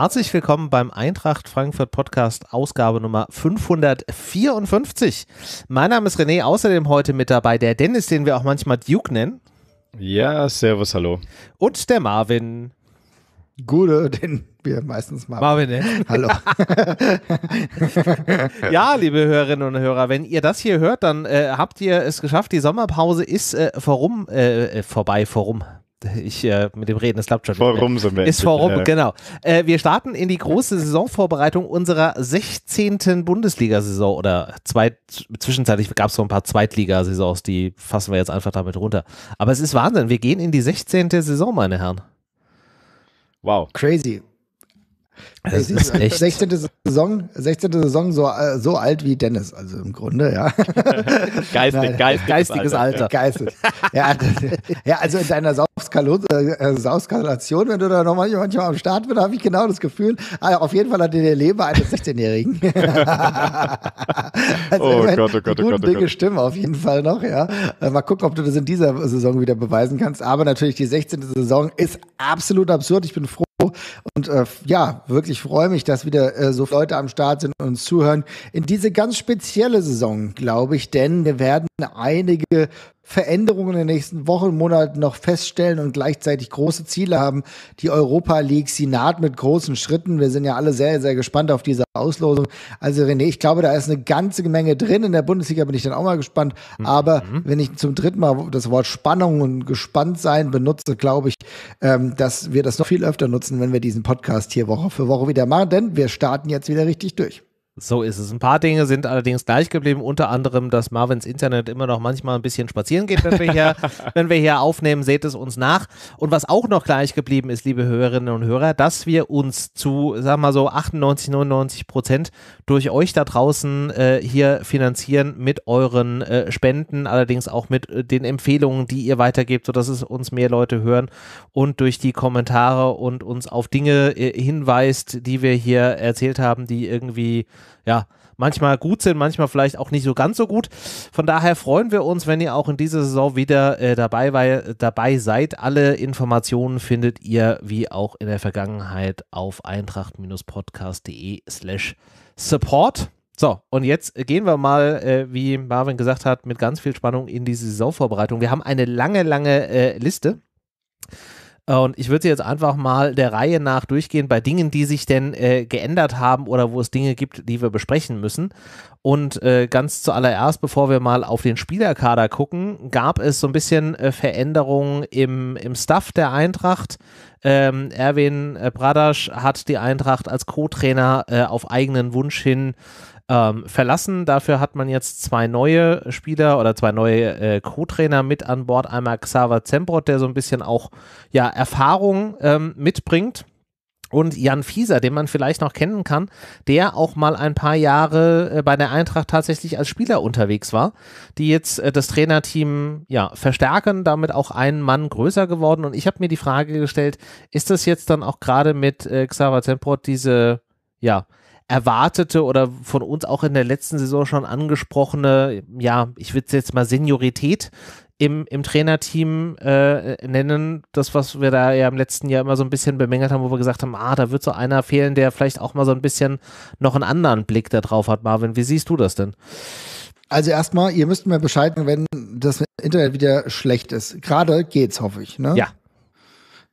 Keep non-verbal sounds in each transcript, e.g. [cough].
Herzlich willkommen beim Eintracht Frankfurt Podcast, Ausgabe Nummer 554. Mein Name ist René, außerdem heute mit dabei der Dennis, den wir auch manchmal Duke nennen. Ja, servus, hallo. Und der Marvin. Gude, den wir meistens machen. Marvin, ne? hallo. [laughs] ja, liebe Hörerinnen und Hörer, wenn ihr das hier hört, dann äh, habt ihr es geschafft. Die Sommerpause ist äh, vorum, äh, äh vorbei, vorum, [laughs] ich äh, mit dem Reden, das klappt schon. Vor rum sind wir. Ist vor rum, ja. genau. Äh, wir starten in die große Saisonvorbereitung unserer 16. Bundesliga-Saison oder zwei, zwischenzeitlich gab es so ein paar Zweitligasaisons, die fassen wir jetzt einfach damit runter. Aber es ist Wahnsinn, wir gehen in die 16. Saison, meine Herren. Wow. Crazy. Es ist echt. 16. Saison, 16. Saison so, äh, so alt wie Dennis, also im Grunde, ja. [laughs] Geistig, Nein, geistiges, geistiges Alter. Alter. Geistig. ja, [laughs] ja, also in deiner äh, Sauskalation, wenn du da noch manchmal, manchmal am Start bist, habe ich genau das Gefühl, also auf jeden Fall hat dir der Leber eines 16-Jährigen. [laughs] also oh Gott, oh Gott, oh Gott. Gute oh Dinge auf jeden Fall noch, ja. Äh, mal gucken, ob du das in dieser Saison wieder beweisen kannst. Aber natürlich, die 16. Saison ist absolut absurd. Ich bin froh und äh, ja, wirklich ich freue mich, dass wieder äh, so Leute am Start sind und uns zuhören. In diese ganz spezielle Saison, glaube ich, denn wir werden einige Veränderungen in den nächsten Wochen, Monaten noch feststellen und gleichzeitig große Ziele haben. Die Europa League, sie naht mit großen Schritten. Wir sind ja alle sehr, sehr gespannt auf diese Auslosung. Also René, ich glaube, da ist eine ganze Menge drin. In der Bundesliga bin ich dann auch mal gespannt. Mhm. Aber mhm. wenn ich zum dritten Mal das Wort Spannung und gespannt sein benutze, glaube ich, ähm, dass wir das noch viel öfter nutzen, wenn wir diesen Podcast hier Woche für Woche wieder machen. Denn wir starten jetzt wieder richtig durch. So ist es. Ein paar Dinge sind allerdings gleich geblieben, unter anderem, dass Marvins Internet immer noch manchmal ein bisschen spazieren geht, wenn wir hier, [laughs] wenn wir hier aufnehmen, seht es uns nach. Und was auch noch gleich geblieben ist, liebe Hörerinnen und Hörer, dass wir uns zu, sagen wir mal so, 98, 99 Prozent durch euch da draußen äh, hier finanzieren mit euren äh, Spenden, allerdings auch mit äh, den Empfehlungen, die ihr weitergebt, sodass es uns mehr Leute hören und durch die Kommentare und uns auf Dinge äh, hinweist, die wir hier erzählt haben, die irgendwie ja, manchmal gut sind, manchmal vielleicht auch nicht so ganz so gut. Von daher freuen wir uns, wenn ihr auch in dieser Saison wieder äh, dabei, weil, dabei seid. Alle Informationen findet ihr wie auch in der Vergangenheit auf eintracht-podcast.de slash support. So, und jetzt gehen wir mal, äh, wie Marvin gesagt hat, mit ganz viel Spannung in die Saisonvorbereitung. Wir haben eine lange, lange äh, Liste. Äh, und ich würde sie jetzt einfach mal der Reihe nach durchgehen bei Dingen, die sich denn äh, geändert haben oder wo es Dinge gibt, die wir besprechen müssen. Und äh, ganz zuallererst, bevor wir mal auf den Spielerkader gucken, gab es so ein bisschen äh, Veränderungen im, im Staff der Eintracht. Ähm, Erwin Bradasch äh, hat die Eintracht als Co-Trainer äh, auf eigenen Wunsch hin ähm, verlassen. Dafür hat man jetzt zwei neue Spieler oder zwei neue äh, Co-Trainer mit an Bord. Einmal Xaver Zembrot, der so ein bisschen auch ja, Erfahrung ähm, mitbringt und Jan Fieser, den man vielleicht noch kennen kann, der auch mal ein paar Jahre äh, bei der Eintracht tatsächlich als Spieler unterwegs war, die jetzt äh, das Trainerteam ja verstärken, damit auch einen Mann größer geworden. Und ich habe mir die Frage gestellt, ist das jetzt dann auch gerade mit äh, Xaver Temport diese ja erwartete oder von uns auch in der letzten Saison schon angesprochene, ja, ich würde es jetzt mal Seniorität im, im Trainerteam äh, nennen. Das, was wir da ja im letzten Jahr immer so ein bisschen bemängelt haben, wo wir gesagt haben, ah, da wird so einer fehlen, der vielleicht auch mal so ein bisschen noch einen anderen Blick da drauf hat. Marvin, wie siehst du das denn? Also erstmal, ihr müsst mir bescheiden, wenn das Internet wieder schlecht ist. Gerade geht's, hoffe ich. Ne? Ja.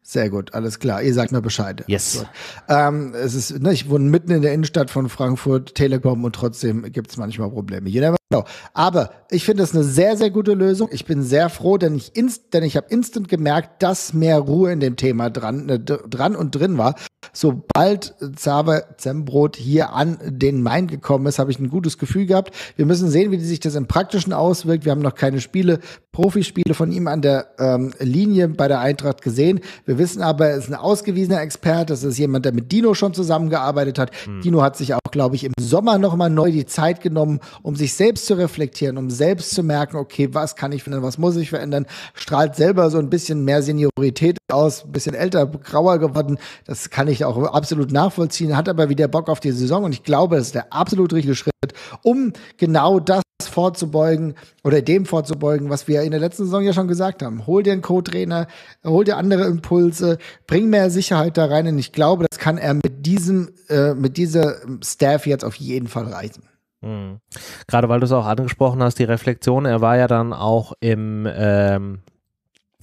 Sehr gut, alles klar. Ihr sagt mir Bescheid. Yes. Ähm, es ist, ne, ich wohne mitten in der Innenstadt von Frankfurt, Telekom und trotzdem gibt es manchmal Probleme. Jeder Genau. Aber ich finde es eine sehr, sehr gute Lösung. Ich bin sehr froh, denn ich, inst ich habe instant gemerkt, dass mehr Ruhe in dem Thema dran, ne, dran und drin war. Sobald Zaber Zembrot hier an den Main gekommen ist, habe ich ein gutes Gefühl gehabt. Wir müssen sehen, wie sich das im Praktischen auswirkt. Wir haben noch keine Spiele, Profispiele von ihm an der ähm, Linie bei der Eintracht gesehen. Wir wissen aber, er ist ein ausgewiesener Experte. Das ist jemand, der mit Dino schon zusammengearbeitet hat. Hm. Dino hat sich auch, glaube ich, im Sommer nochmal neu die Zeit genommen, um sich selbst selbst zu reflektieren, um selbst zu merken, okay, was kann ich verändern, was muss ich verändern, strahlt selber so ein bisschen mehr Seniorität aus, ein bisschen älter, grauer geworden. Das kann ich auch absolut nachvollziehen, hat aber wieder Bock auf die Saison und ich glaube, das ist der absolut richtige Schritt, um genau das vorzubeugen oder dem vorzubeugen, was wir in der letzten Saison ja schon gesagt haben. Hol dir einen Co-Trainer, hol dir andere Impulse, bring mehr Sicherheit da rein und ich glaube, das kann er mit diesem, äh, mit dieser Staff jetzt auf jeden Fall reichen. Mhm. Gerade weil du es auch angesprochen hast, die Reflexion, er war ja dann auch im, ähm,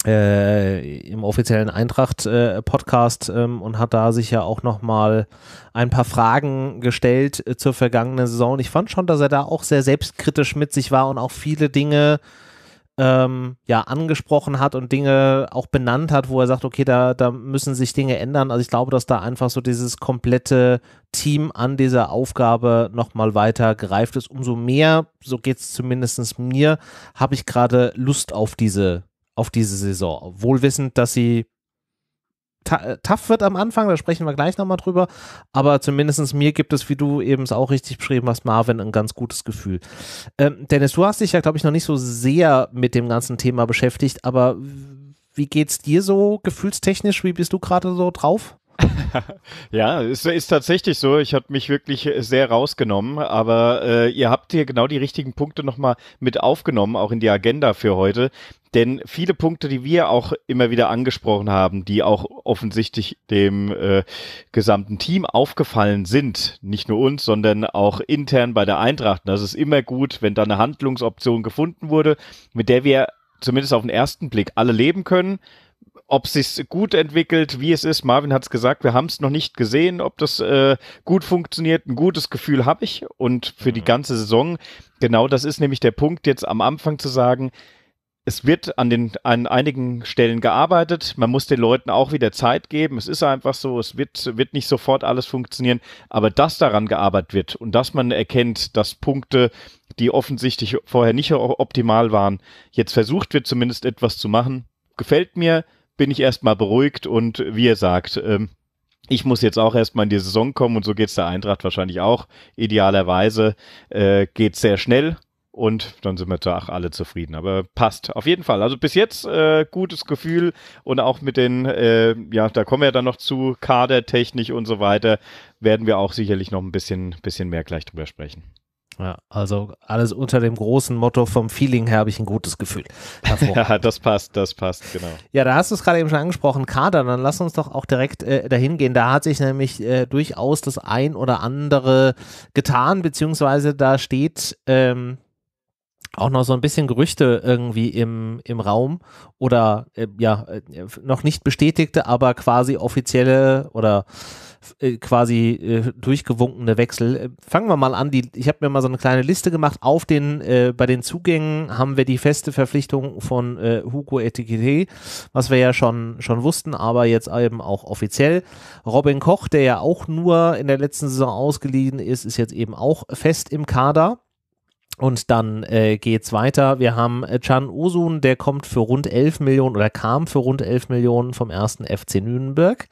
äh, im offiziellen Eintracht-Podcast äh, ähm, und hat da sich ja auch nochmal ein paar Fragen gestellt äh, zur vergangenen Saison. Ich fand schon, dass er da auch sehr selbstkritisch mit sich war und auch viele Dinge äh, ähm, ja, angesprochen hat und Dinge auch benannt hat, wo er sagt, okay, da, da müssen sich Dinge ändern. Also ich glaube, dass da einfach so dieses komplette Team an dieser Aufgabe nochmal weiter gereift ist. Umso mehr, so geht es zumindest mir, habe ich gerade Lust auf diese, auf diese Saison. Wohlwissend, dass sie äh, tough wird am Anfang, da sprechen wir gleich nochmal drüber, aber zumindest mir gibt es, wie du eben es auch richtig beschrieben hast, Marvin, ein ganz gutes Gefühl. Ähm, Dennis, du hast dich ja, glaube ich, noch nicht so sehr mit dem ganzen Thema beschäftigt, aber wie geht's dir so gefühlstechnisch? Wie bist du gerade so drauf? ja, es ist tatsächlich so. Ich habe mich wirklich sehr rausgenommen, aber äh, ihr habt hier genau die richtigen Punkte nochmal mit aufgenommen, auch in die Agenda für heute. Denn viele Punkte, die wir auch immer wieder angesprochen haben, die auch offensichtlich dem äh, gesamten Team aufgefallen sind, nicht nur uns, sondern auch intern bei der Eintracht. Das ist immer gut, wenn da eine Handlungsoption gefunden wurde, mit der wir zumindest auf den ersten Blick alle leben können ob sich's gut entwickelt, wie es ist. Marvin hat's gesagt, wir haben's noch nicht gesehen, ob das äh, gut funktioniert. Ein gutes Gefühl habe ich und für mhm. die ganze Saison. Genau, das ist nämlich der Punkt, jetzt am Anfang zu sagen, es wird an den an einigen Stellen gearbeitet. Man muss den Leuten auch wieder Zeit geben. Es ist einfach so, es wird wird nicht sofort alles funktionieren, aber dass daran gearbeitet wird und dass man erkennt, dass Punkte, die offensichtlich vorher nicht optimal waren, jetzt versucht wird zumindest etwas zu machen, gefällt mir bin ich erstmal beruhigt und wie ihr sagt, ähm, ich muss jetzt auch erstmal in die Saison kommen und so geht es der Eintracht wahrscheinlich auch. Idealerweise äh, geht es sehr schnell und dann sind wir doch alle zufrieden. Aber passt auf jeden Fall. Also bis jetzt äh, gutes Gefühl und auch mit den, äh, ja, da kommen wir dann noch zu Kadertechnik und so weiter, werden wir auch sicherlich noch ein bisschen, bisschen mehr gleich drüber sprechen. Ja, also alles unter dem großen Motto vom Feeling her habe ich ein gutes Gefühl. [laughs] ja, das passt, das passt, genau. Ja, da hast du es gerade eben schon angesprochen, Kader, dann lass uns doch auch direkt äh, dahin gehen. Da hat sich nämlich äh, durchaus das ein oder andere getan, beziehungsweise da steht ähm, auch noch so ein bisschen Gerüchte irgendwie im, im Raum oder äh, ja, äh, noch nicht bestätigte, aber quasi offizielle oder äh, quasi äh, durchgewunkene Wechsel. Äh, fangen wir mal an. Die, ich habe mir mal so eine kleine Liste gemacht. Auf den, äh, bei den Zugängen haben wir die feste Verpflichtung von äh, Hugo Etiquette, was wir ja schon, schon wussten, aber jetzt eben auch offiziell. Robin Koch, der ja auch nur in der letzten Saison ausgeliehen ist, ist jetzt eben auch fest im Kader. Und dann äh, geht's weiter. Wir haben äh, Chan Usun, der kommt für rund 11 Millionen oder kam für rund 11 Millionen vom ersten FC Nürnberg.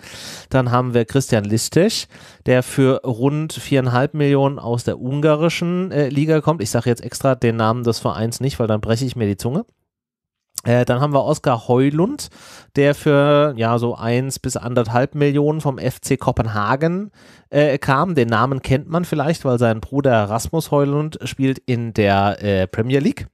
Dann haben wir Christian Listech, der für rund viereinhalb Millionen aus der ungarischen äh, Liga kommt. Ich sage jetzt extra den Namen des Vereins nicht, weil dann breche ich mir die Zunge. Äh, dann haben wir Oskar Heulund, der für ja so eins bis anderthalb Millionen vom FC Kopenhagen äh, kam. Den Namen kennt man vielleicht, weil sein Bruder Rasmus Heulund spielt in der äh, Premier League.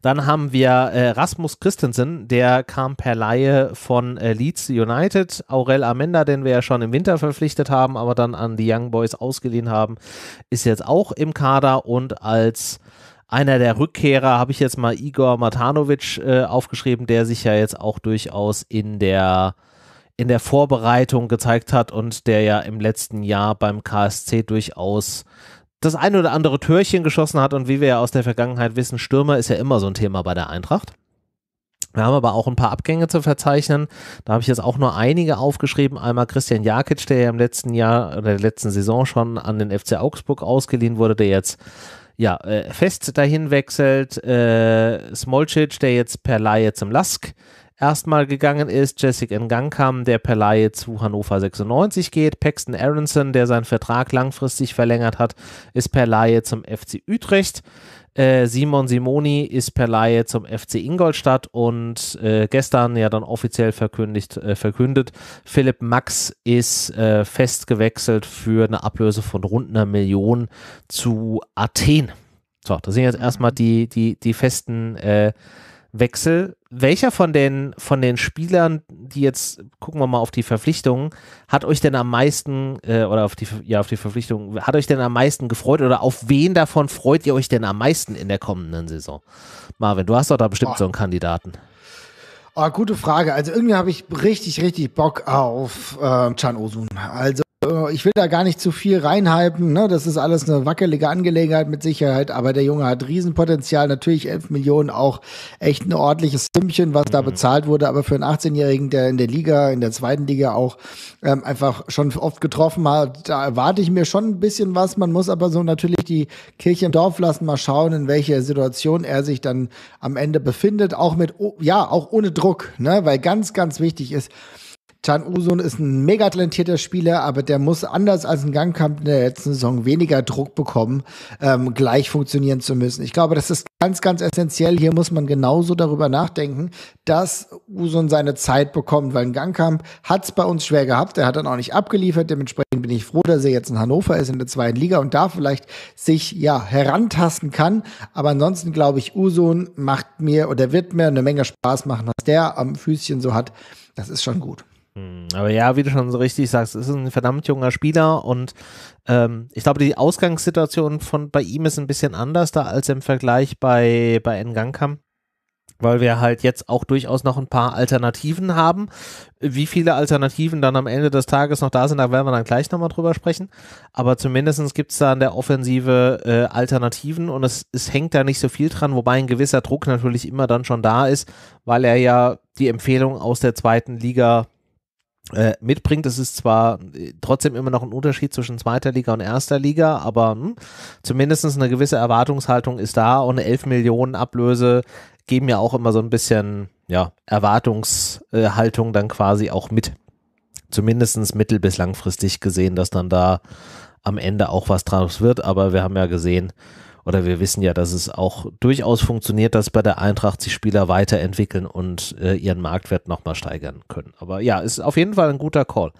Dann haben wir äh, Rasmus Christensen, der kam per Laie von äh, Leeds United. Aurel Amenda, den wir ja schon im Winter verpflichtet haben, aber dann an die Young Boys ausgeliehen haben, ist jetzt auch im Kader und als einer der Rückkehrer habe ich jetzt mal Igor Matanovic äh, aufgeschrieben, der sich ja jetzt auch durchaus in der in der Vorbereitung gezeigt hat und der ja im letzten Jahr beim KSC durchaus das ein oder andere Türchen geschossen hat und wie wir ja aus der Vergangenheit wissen, Stürmer ist ja immer so ein Thema bei der Eintracht. Wir haben aber auch ein paar Abgänge zu verzeichnen. Da habe ich jetzt auch nur einige aufgeschrieben. Einmal Christian Jakic, der ja im letzten Jahr oder der letzten Saison schon an den FC Augsburg ausgeliehen wurde, der jetzt ja, äh, Fest dahin wechselt, äh, Smolcic, der jetzt per Laie zum Lask erstmal gegangen ist, Jessica Ngankam, der per Laie zu Hannover 96 geht, Paxton Aronson, der seinen Vertrag langfristig verlängert hat, ist per Laie zum FC Utrecht. Äh, Simon Simoni ist per Laie zum FC Ingolstadt und äh, gestern ja dann offiziell verkündigt, äh, verkündet, Philipp Max ist äh, festgewechselt für eine Ablöse von rund einer Million zu Athen. So, das sind jetzt erstmal mhm. die, die, die festen äh, Wechsel. Welcher von den, von den Spielern, die jetzt, gucken wir mal auf die Verpflichtungen, hat euch denn am meisten, äh, oder auf die, ja, auf die Verpflichtungen, hat euch denn am meisten gefreut oder auf wen davon freut ihr euch denn am meisten in der kommenden Saison? Marvin, du hast doch da bestimmt oh. so einen Kandidaten. Oh, gute Frage. Also irgendwie habe ich richtig, richtig Bock auf äh, Chan Osun. Also äh, ich will da gar nicht zu viel reinhypen. Ne? Das ist alles eine wackelige Angelegenheit mit Sicherheit. Aber der Junge hat Riesenpotenzial. Natürlich 11 Millionen auch echt ein ordentliches Sümmchen, was mhm. da bezahlt wurde. Aber für einen 18-Jährigen, der in der Liga, in der zweiten Liga auch ähm, einfach schon oft getroffen hat, da erwarte ich mir schon ein bisschen was. Man muss aber so natürlich die Kirche im Dorf lassen, mal schauen, in welcher Situation er sich dann am Ende befindet. Auch mit, oh, ja, auch ohne Druck. Ne? Weil ganz, ganz wichtig ist, Can Usun ist ein mega talentierter Spieler, aber der muss anders als ein Gangkamp in der letzten Saison weniger Druck bekommen, ähm, gleich funktionieren zu müssen. Ich glaube, das ist ganz, ganz essentiell. Hier muss man genauso darüber nachdenken, dass Usun seine Zeit bekommt, weil ein Gangkamp hat es bei uns schwer gehabt. Er hat dann auch nicht abgeliefert. Dementsprechend bin ich froh, dass er jetzt in Hannover ist, in der zweiten Liga und da vielleicht sich ja herantasten kann. Aber ansonsten glaube ich, Usun macht mir oder wird mir eine Menge Spaß machen, was der am Füßchen so hat. Das ist schon gut. Hm, aber ja, wie du schon so richtig sagst, ist ein verdammt junger Spieler und ähm, ich glaube, die Ausgangssituation von bei ihm ist ein bisschen anders da als im Vergleich bei, bei Ngankam weil wir halt jetzt auch durchaus noch ein paar Alternativen haben. Wie viele Alternativen dann am Ende des Tages noch da sind, da werden wir dann gleich nochmal drüber sprechen. Aber zumindest gibt es da in der Offensive äh, Alternativen und es, es hängt da nicht so viel dran, wobei ein gewisser Druck natürlich immer dann schon da ist, weil er ja die Empfehlung aus der zweiten Liga äh, mitbringt. Es ist zwar äh, trotzdem immer noch ein Unterschied zwischen zweiter Liga und erster Liga, aber hm, zumindest eine gewisse Erwartungshaltung ist da und 11 Millionen Ablöse geben ja auch immer so ein bisschen ja, Erwartungshaltung dann quasi auch mit. Zumindest mittel- bis langfristig gesehen, dass dann da am Ende auch was draus wird. Aber wir haben ja gesehen, oder wir wissen ja, dass es auch durchaus funktioniert, dass bei der Eintracht sich Spieler weiterentwickeln und äh, ihren Marktwert nochmal steigern können. Aber ja, ist auf jeden Fall ein guter Call.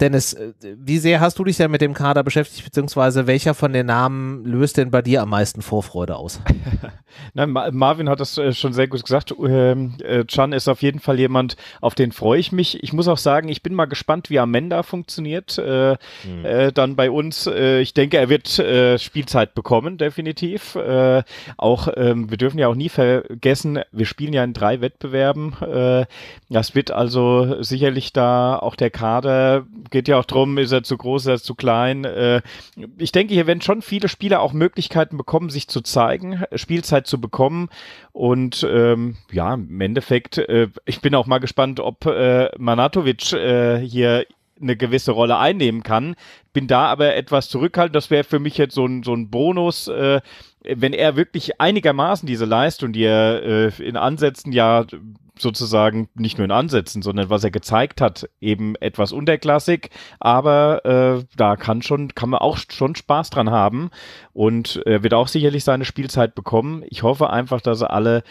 Dennis, äh, wie sehr hast du dich denn mit dem Kader beschäftigt, beziehungsweise welcher von den Namen löst denn bei dir am meisten Vorfreude aus? [laughs] Nein, Ma Marvin hat das äh, schon sehr gut gesagt. Ähm, äh, Chan ist auf jeden Fall jemand, auf den freue ich mich. Ich muss auch sagen, ich bin mal gespannt, wie Amanda funktioniert. Äh, mhm. äh, dann bei uns, äh, ich denke, er wird Spielzeit bekommen, definitiv. auch, ähm, wir dürfen ja auch nie vergessen, wir spielen ja in drei Wettbewerben. das wird also sicherlich da auch der Kader geht ja auch drum, ist er zu groß, ist er zu klein. Äh, ich denke, hier werden schon viele Spieler auch Möglichkeiten bekommen, sich zu zeigen, Spielzeit zu bekommen. Und ähm, ja, im Endeffekt, äh, ich bin auch mal gespannt, ob äh, Manatovic äh, hier eine gewisse Rolle einnehmen kann. Bin da aber etwas zurückhaltend. Das wäre für mich jetzt so ein, so ein Bonus. Äh, wenn er wirklich einigermaßen diese Leistung, die er äh, in Ansätzen ja sozusagen nicht nur in Ansätzen, sondern was er gezeigt hat, eben etwas unterklassig, aber äh, da kann schon, kann man auch schon Spaß dran haben und er wird auch sicherlich seine Spielzeit bekommen. Ich hoffe einfach, dass er alle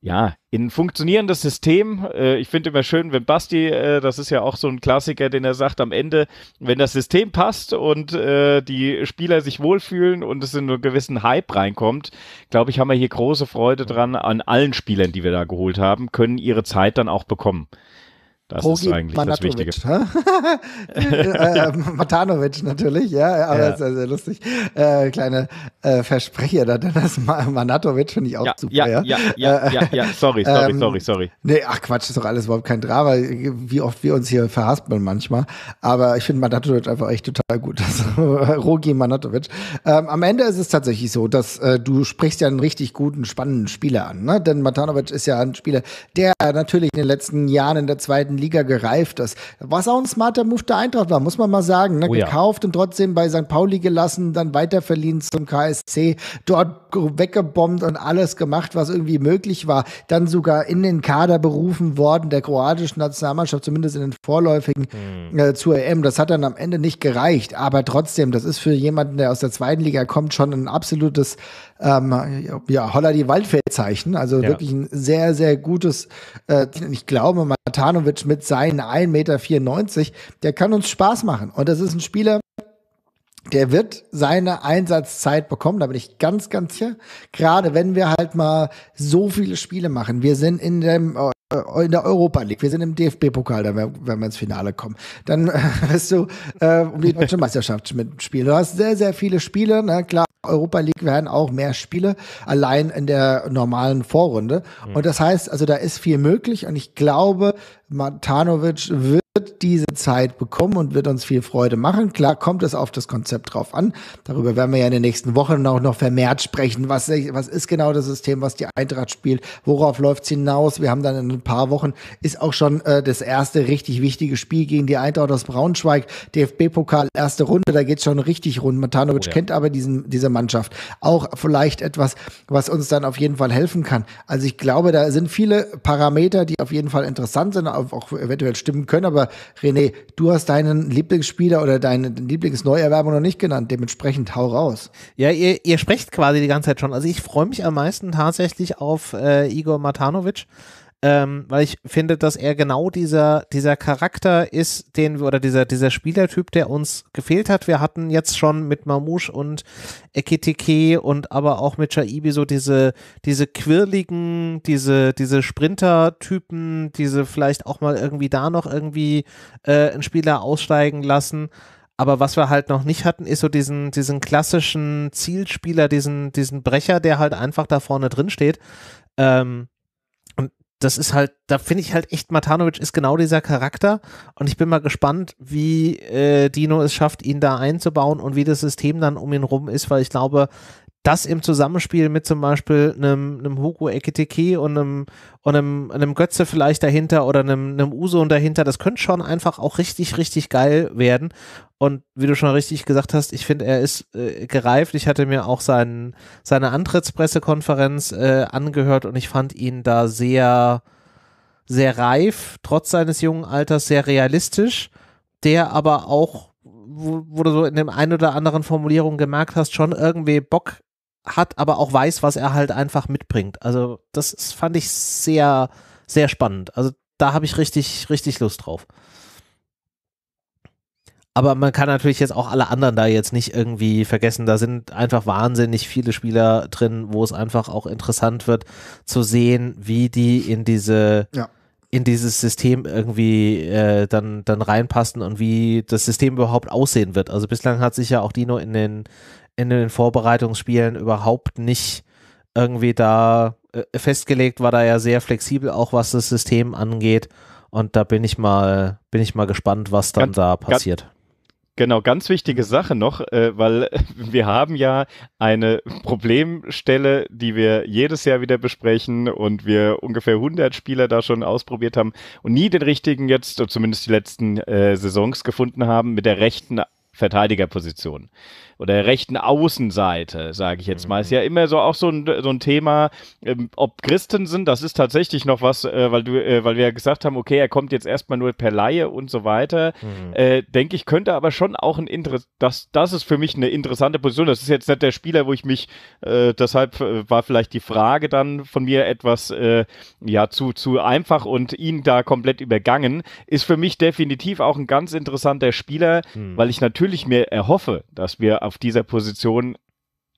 ja, in funktionierendes System. Äh, ich finde immer schön, wenn Basti, äh, das ist ja auch so ein Klassiker, den er sagt am Ende, wenn das System passt und äh, die Spieler sich wohlfühlen und es in einen gewissen Hype reinkommt, glaube ich, haben wir hier große Freude dran an allen Spielern, die wir da geholt haben, können ihre Zeit dann auch bekommen. Das Kogi ist eigentlich Manatovic, das Wichtige. [laughs] Äh, äh, [laughs] äh, Matanovic natürlich, ja, aber ja. ist ja sehr lustig. Äh, kleine äh, Versprecher da, Dennis Manatovic finde ich auch ja, super. Ja, ja, ja, ja, äh, ja, ja, sorry, sorry, ähm, sorry, sorry. Nee, ach Quatsch, ist doch alles überhaupt kein Drama, wie oft wir uns hier verhaspeln manchmal. Aber ich finde Manatovic einfach echt total gut. [laughs] Also, Rogi Manatovic. Ähm, am Ende ist es tatsächlich so, dass äh, du sprichst ja einen richtig guten, spannenden Spieler an, ne? denn Matanovic ist ja ein Spieler, der natürlich in den letzten Jahren in der zweiten Liga gereift ist. Was auch ein smarter Move der Eintracht war, muss man mal sagen. Ne? Oh ja. Gekauft und trotzdem bei St. Pauli gelassen, dann weiterverliehen zum KSC, dort weggebombt und alles gemacht, was irgendwie möglich war. Dann sogar in den Kader berufen worden der kroatischen Nationalmannschaft, zumindest in den vorläufigen mhm. äh, zur EM. Das hat dann am Ende nicht gereicht. Aber trotzdem, das ist für jemanden, der aus der zweiten Liga kommt, schon ein absolutes ähm, ja, Holler die Waldfeldzeichen. Also ja. wirklich ein sehr, sehr gutes, äh, ich glaube, Matanovic mit seinen 1,94 Meter, der kann uns Spaß machen. Und das ist ein Spieler, der wird seine Einsatzzeit bekommen, da bin ich ganz, ganz sicher. Gerade wenn wir halt mal so viele Spiele machen. Wir sind in dem, äh, äh, in der Europa League, wir sind im DFB-Pokal, wenn, werden wir ins Finale kommen. Dann äh, [laughs] wirst du äh, um die deutsche [laughs] Meisterschaft mitspielen. Du hast sehr, sehr viele Spiele. Na ne? klar, Europa League werden auch mehr Spiele allein in der normalen Vorrunde. Mhm. Und das heißt, also da ist viel möglich und ich glaube, Matanovic wird diese Zeit bekommen und wird uns viel Freude machen. Klar kommt es auf das Konzept drauf an. Darüber werden wir ja in den nächsten Wochen auch noch vermehrt sprechen. Was, was ist genau das System, was die Eintracht spielt? Worauf läuft es hinaus? Wir haben dann in ein paar Wochen, ist auch schon äh, das erste richtig wichtige Spiel gegen die Eintracht aus Braunschweig. DFB-Pokal, erste Runde, da geht es schon richtig rund. Matanovic oh, ja. kennt aber diesen, diese Mannschaft. Auch vielleicht etwas, was uns dann auf jeden Fall helfen kann. Also ich glaube, da sind viele Parameter, die auf jeden Fall interessant sind, auch eventuell stimmen können. Aber René, du hast deinen Lieblingsspieler oder deine Lieblingsneuerwerbung noch nicht genannt. Dementsprechend hau raus. Ja, ihr, ihr sprecht quasi die ganze Zeit schon. Also ich freue mich am meisten tatsächlich auf äh, Igor Matanovic ähm, weil ich finde, dass er genau dieser, dieser Charakter ist, den wir, oder dieser, dieser Spielertyp, der uns gefehlt hat. Wir hatten jetzt schon mit Mamouche und Ekitike und aber auch mit Shaibi so diese, diese quirligen, diese, diese Sprinter-Typen, diese vielleicht auch mal irgendwie da noch irgendwie äh, einen Spieler aussteigen lassen. Aber was wir halt noch nicht hatten, ist so diesen, diesen klassischen Zielspieler, diesen, diesen Brecher, der halt einfach da vorne drin steht. Ähm, das ist halt, da finde ich halt echt, Matanovic ist genau dieser Charakter und ich bin mal gespannt, wie äh, Dino es schafft, ihn da einzubauen und wie das System dann um ihn rum ist, weil ich glaube, das im Zusammenspiel mit zum Beispiel einem, einem Hugo Ekiteki und einem, und einem, einem Götze vielleicht dahinter oder einem, einem Uso und dahinter, das könnte schon einfach auch richtig, richtig geil werden. Und wie du schon richtig gesagt hast, ich finde, er ist äh, gereift. Ich hatte mir auch seinen, seine Antrittspressekonferenz äh, angehört und ich fand ihn da sehr, sehr reif, trotz seines jungen Alters, sehr realistisch, der aber auch wo, wo, du so in dem einen oder anderen Formulierung gemerkt hast, schon irgendwie Bock hat, aber auch weiß, was er halt einfach mitbringt. Also das fand ich sehr, sehr spannend. Also da habe ich richtig, richtig Lust drauf. Aber man kann natürlich jetzt auch alle anderen da jetzt nicht irgendwie vergessen. Da sind einfach wahnsinnig viele Spieler drin, wo es einfach auch interessant wird zu sehen, wie die in diese ja. in dieses System irgendwie äh, dann dann reinpassen und wie das System überhaupt aussehen wird. Also bislang hat sich ja auch Dino in den in den Vorbereitungsspielen überhaupt nicht irgendwie da äh, festgelegt, war da ja sehr flexibel, auch was das System angeht. Und da bin ich mal, bin ich mal gespannt, was dann ganz, da passiert. Ganz, genau, ganz wichtige Sache noch, äh, weil [laughs] wir haben ja eine Problemstelle, die wir jedes Jahr wieder besprechen und wir ungefähr 100 Spieler da schon ausprobiert haben und nie den richtigen jetzt, zumindest die letzten äh, Saisons gefunden haben, mit der rechten Verteidigerposition oder der rechten Außenseite, sage ich jetzt mal. Ist mhm. ja immer so auch so ein, so ein Thema, ähm, ob Christen sind, das ist tatsächlich noch was, äh, weil, du, äh, weil wir ja gesagt haben, okay, er kommt jetzt erstmal nur per Laie und so weiter. Mhm. Äh, Denke ich, könnte aber schon auch ein Interesse, das, das ist für mich eine interessante Position. Das ist jetzt nicht der Spieler, wo ich mich, äh, deshalb äh, war vielleicht die Frage dann von mir etwas äh, ja, zu, zu einfach und ihn da komplett übergangen. Ist für mich definitiv auch ein ganz interessanter Spieler, mhm. weil ich natürlich mir erhoffe, dass wir am auf dieser Position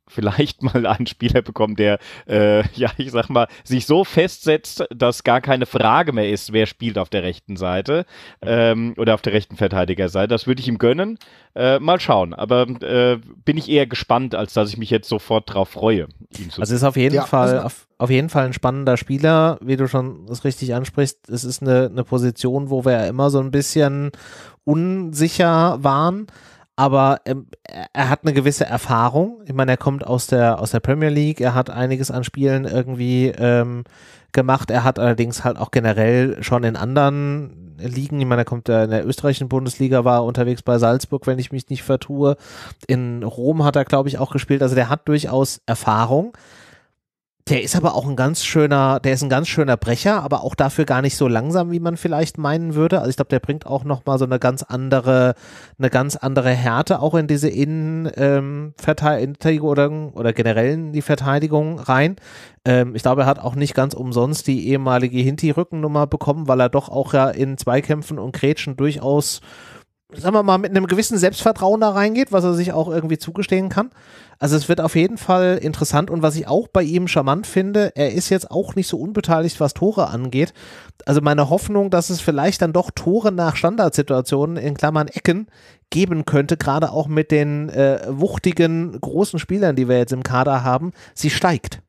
vielleicht [laughs] mal einen Spieler bekommen, der, äh, ja, ich sag mal, sich so festsetzt, dass gar keine Frage mehr ist, wer spielt auf der rechten Seite ähm, oder auf der rechten Verteidigerseite. Das würde ich ihm gönnen. Äh, mal schauen. Aber äh, bin ich eher gespannt, als dass ich mich jetzt sofort drauf freue. also ist auf jeden ja, Fall. Also auf, auf jeden Fall ein spannender Spieler, wie du schon es richtig ansprichst. Es ist eine, eine Position, wo wir ja immer so ein bisschen unsicher waren aber ähm, er hat eine gewisse Erfahrung. Ich meine, er kommt aus der, aus der Premier League, er hat einiges an Spielen irgendwie ähm, gemacht. Er hat allerdings halt auch generell schon in anderen Ligen, ich meine, er kommt in der österreichischen Bundesliga, war unterwegs bei Salzburg, wenn ich mich nicht vertue. In Rom hat er, glaube ich, auch gespielt. Also der hat durchaus Erfahrung. Der ist aber auch ein ganz schöner, der ist ein ganz schöner Brecher, aber auch dafür gar nicht so langsam, wie man vielleicht meinen würde. Also ich glaube, der bringt auch nochmal so eine ganz andere, eine ganz andere Härte auch in diese Innenverteidigung ähm, oder, oder generell in die Verteidigung rein. Ähm, ich glaube, er hat auch nicht ganz umsonst die ehemalige Hinti-Rückennummer bekommen, weil er doch auch ja in Zweikämpfen und Grätschen durchaus sagen wir mal, mit einem gewissen Selbstvertrauen da reingeht, was er sich auch irgendwie zugestehen kann. Also es wird auf jeden Fall interessant und was ich auch bei ihm charmant finde, er ist jetzt auch nicht so unbeteiligt, was Tore angeht. Also meine Hoffnung, dass es vielleicht dann doch Tore nach Standardsituationen in Klammern Ecken geben könnte, gerade auch mit den äh, wuchtigen großen Spielern, die wir jetzt im Kader haben, sie steigt.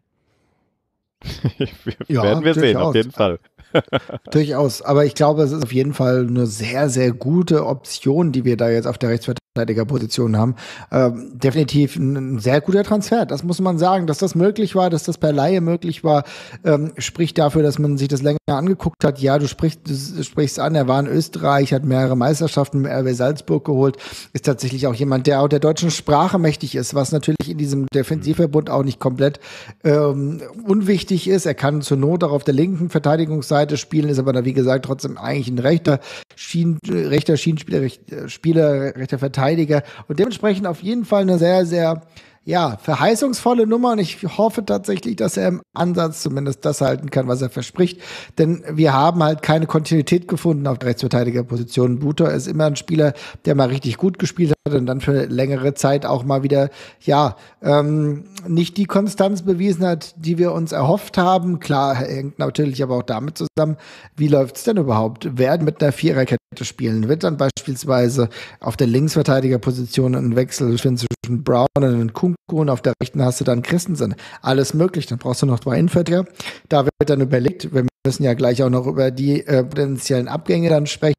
[laughs] Werden ja, wir sehen, auf jeden Fall. [laughs] Durchaus. Aber ich glaube, es ist auf jeden Fall eine sehr, sehr gute Option, die wir da jetzt auf der Rechtsverteidigung Verteidigerpositionen haben. Ähm, definitiv ein, ein, sehr guter Transfer. Das muss man sagen, dass das möglich war, dass das per Laie möglich war, ähm, spricht dafür, dass man sich das länger angeguckt hat. Ja, du sprichst, du sprichst an, er war in Österreich, hat mehrere Meisterschaften im RW Salzburg geholt, ist tatsächlich auch jemand, der auch der deutschen Sprache mächtig ist, was natürlich in diesem Defensivverbund auch nicht komplett ähm, unwichtig ist. Er kann zur Not auch auf der linken Verteidigungsseite spielen, ist aber da, wie gesagt, trotzdem eigentlich ein rechter, Schien, rechter Schienenspieler, rechter äh, Spieler, rechter Verteidiger Verteidiger und dementsprechend auf jeden Fall eine sehr, sehr ja, verheißungsvolle Nummer und ich hoffe tatsächlich, dass er im Ansatz zumindest das halten kann, was er verspricht. Denn wir haben halt keine Kontinuität gefunden auf der Rechtsverteidigerposition. Butor ist immer ein Spieler, der mal richtig gut gespielt hat und dann für längere Zeit auch mal wieder, ja, ähm, nicht die Konstanz bewiesen hat, die wir uns erhofft haben. Klar, hängt natürlich aber auch damit zusammen, wie läuft's denn überhaupt? Werden mit einer Viererkette spielen? Wird dann beispielsweise auf der Linksverteidigerposition ein Wechsel zwischen einen Brown und einen Kunku und auf der rechten hast du dann Christensen. Alles möglich. Dann brauchst du noch zwei Innenverteidiger. Da wird dann überlegt, wir müssen ja gleich auch noch über die äh, potenziellen Abgänge dann sprechen.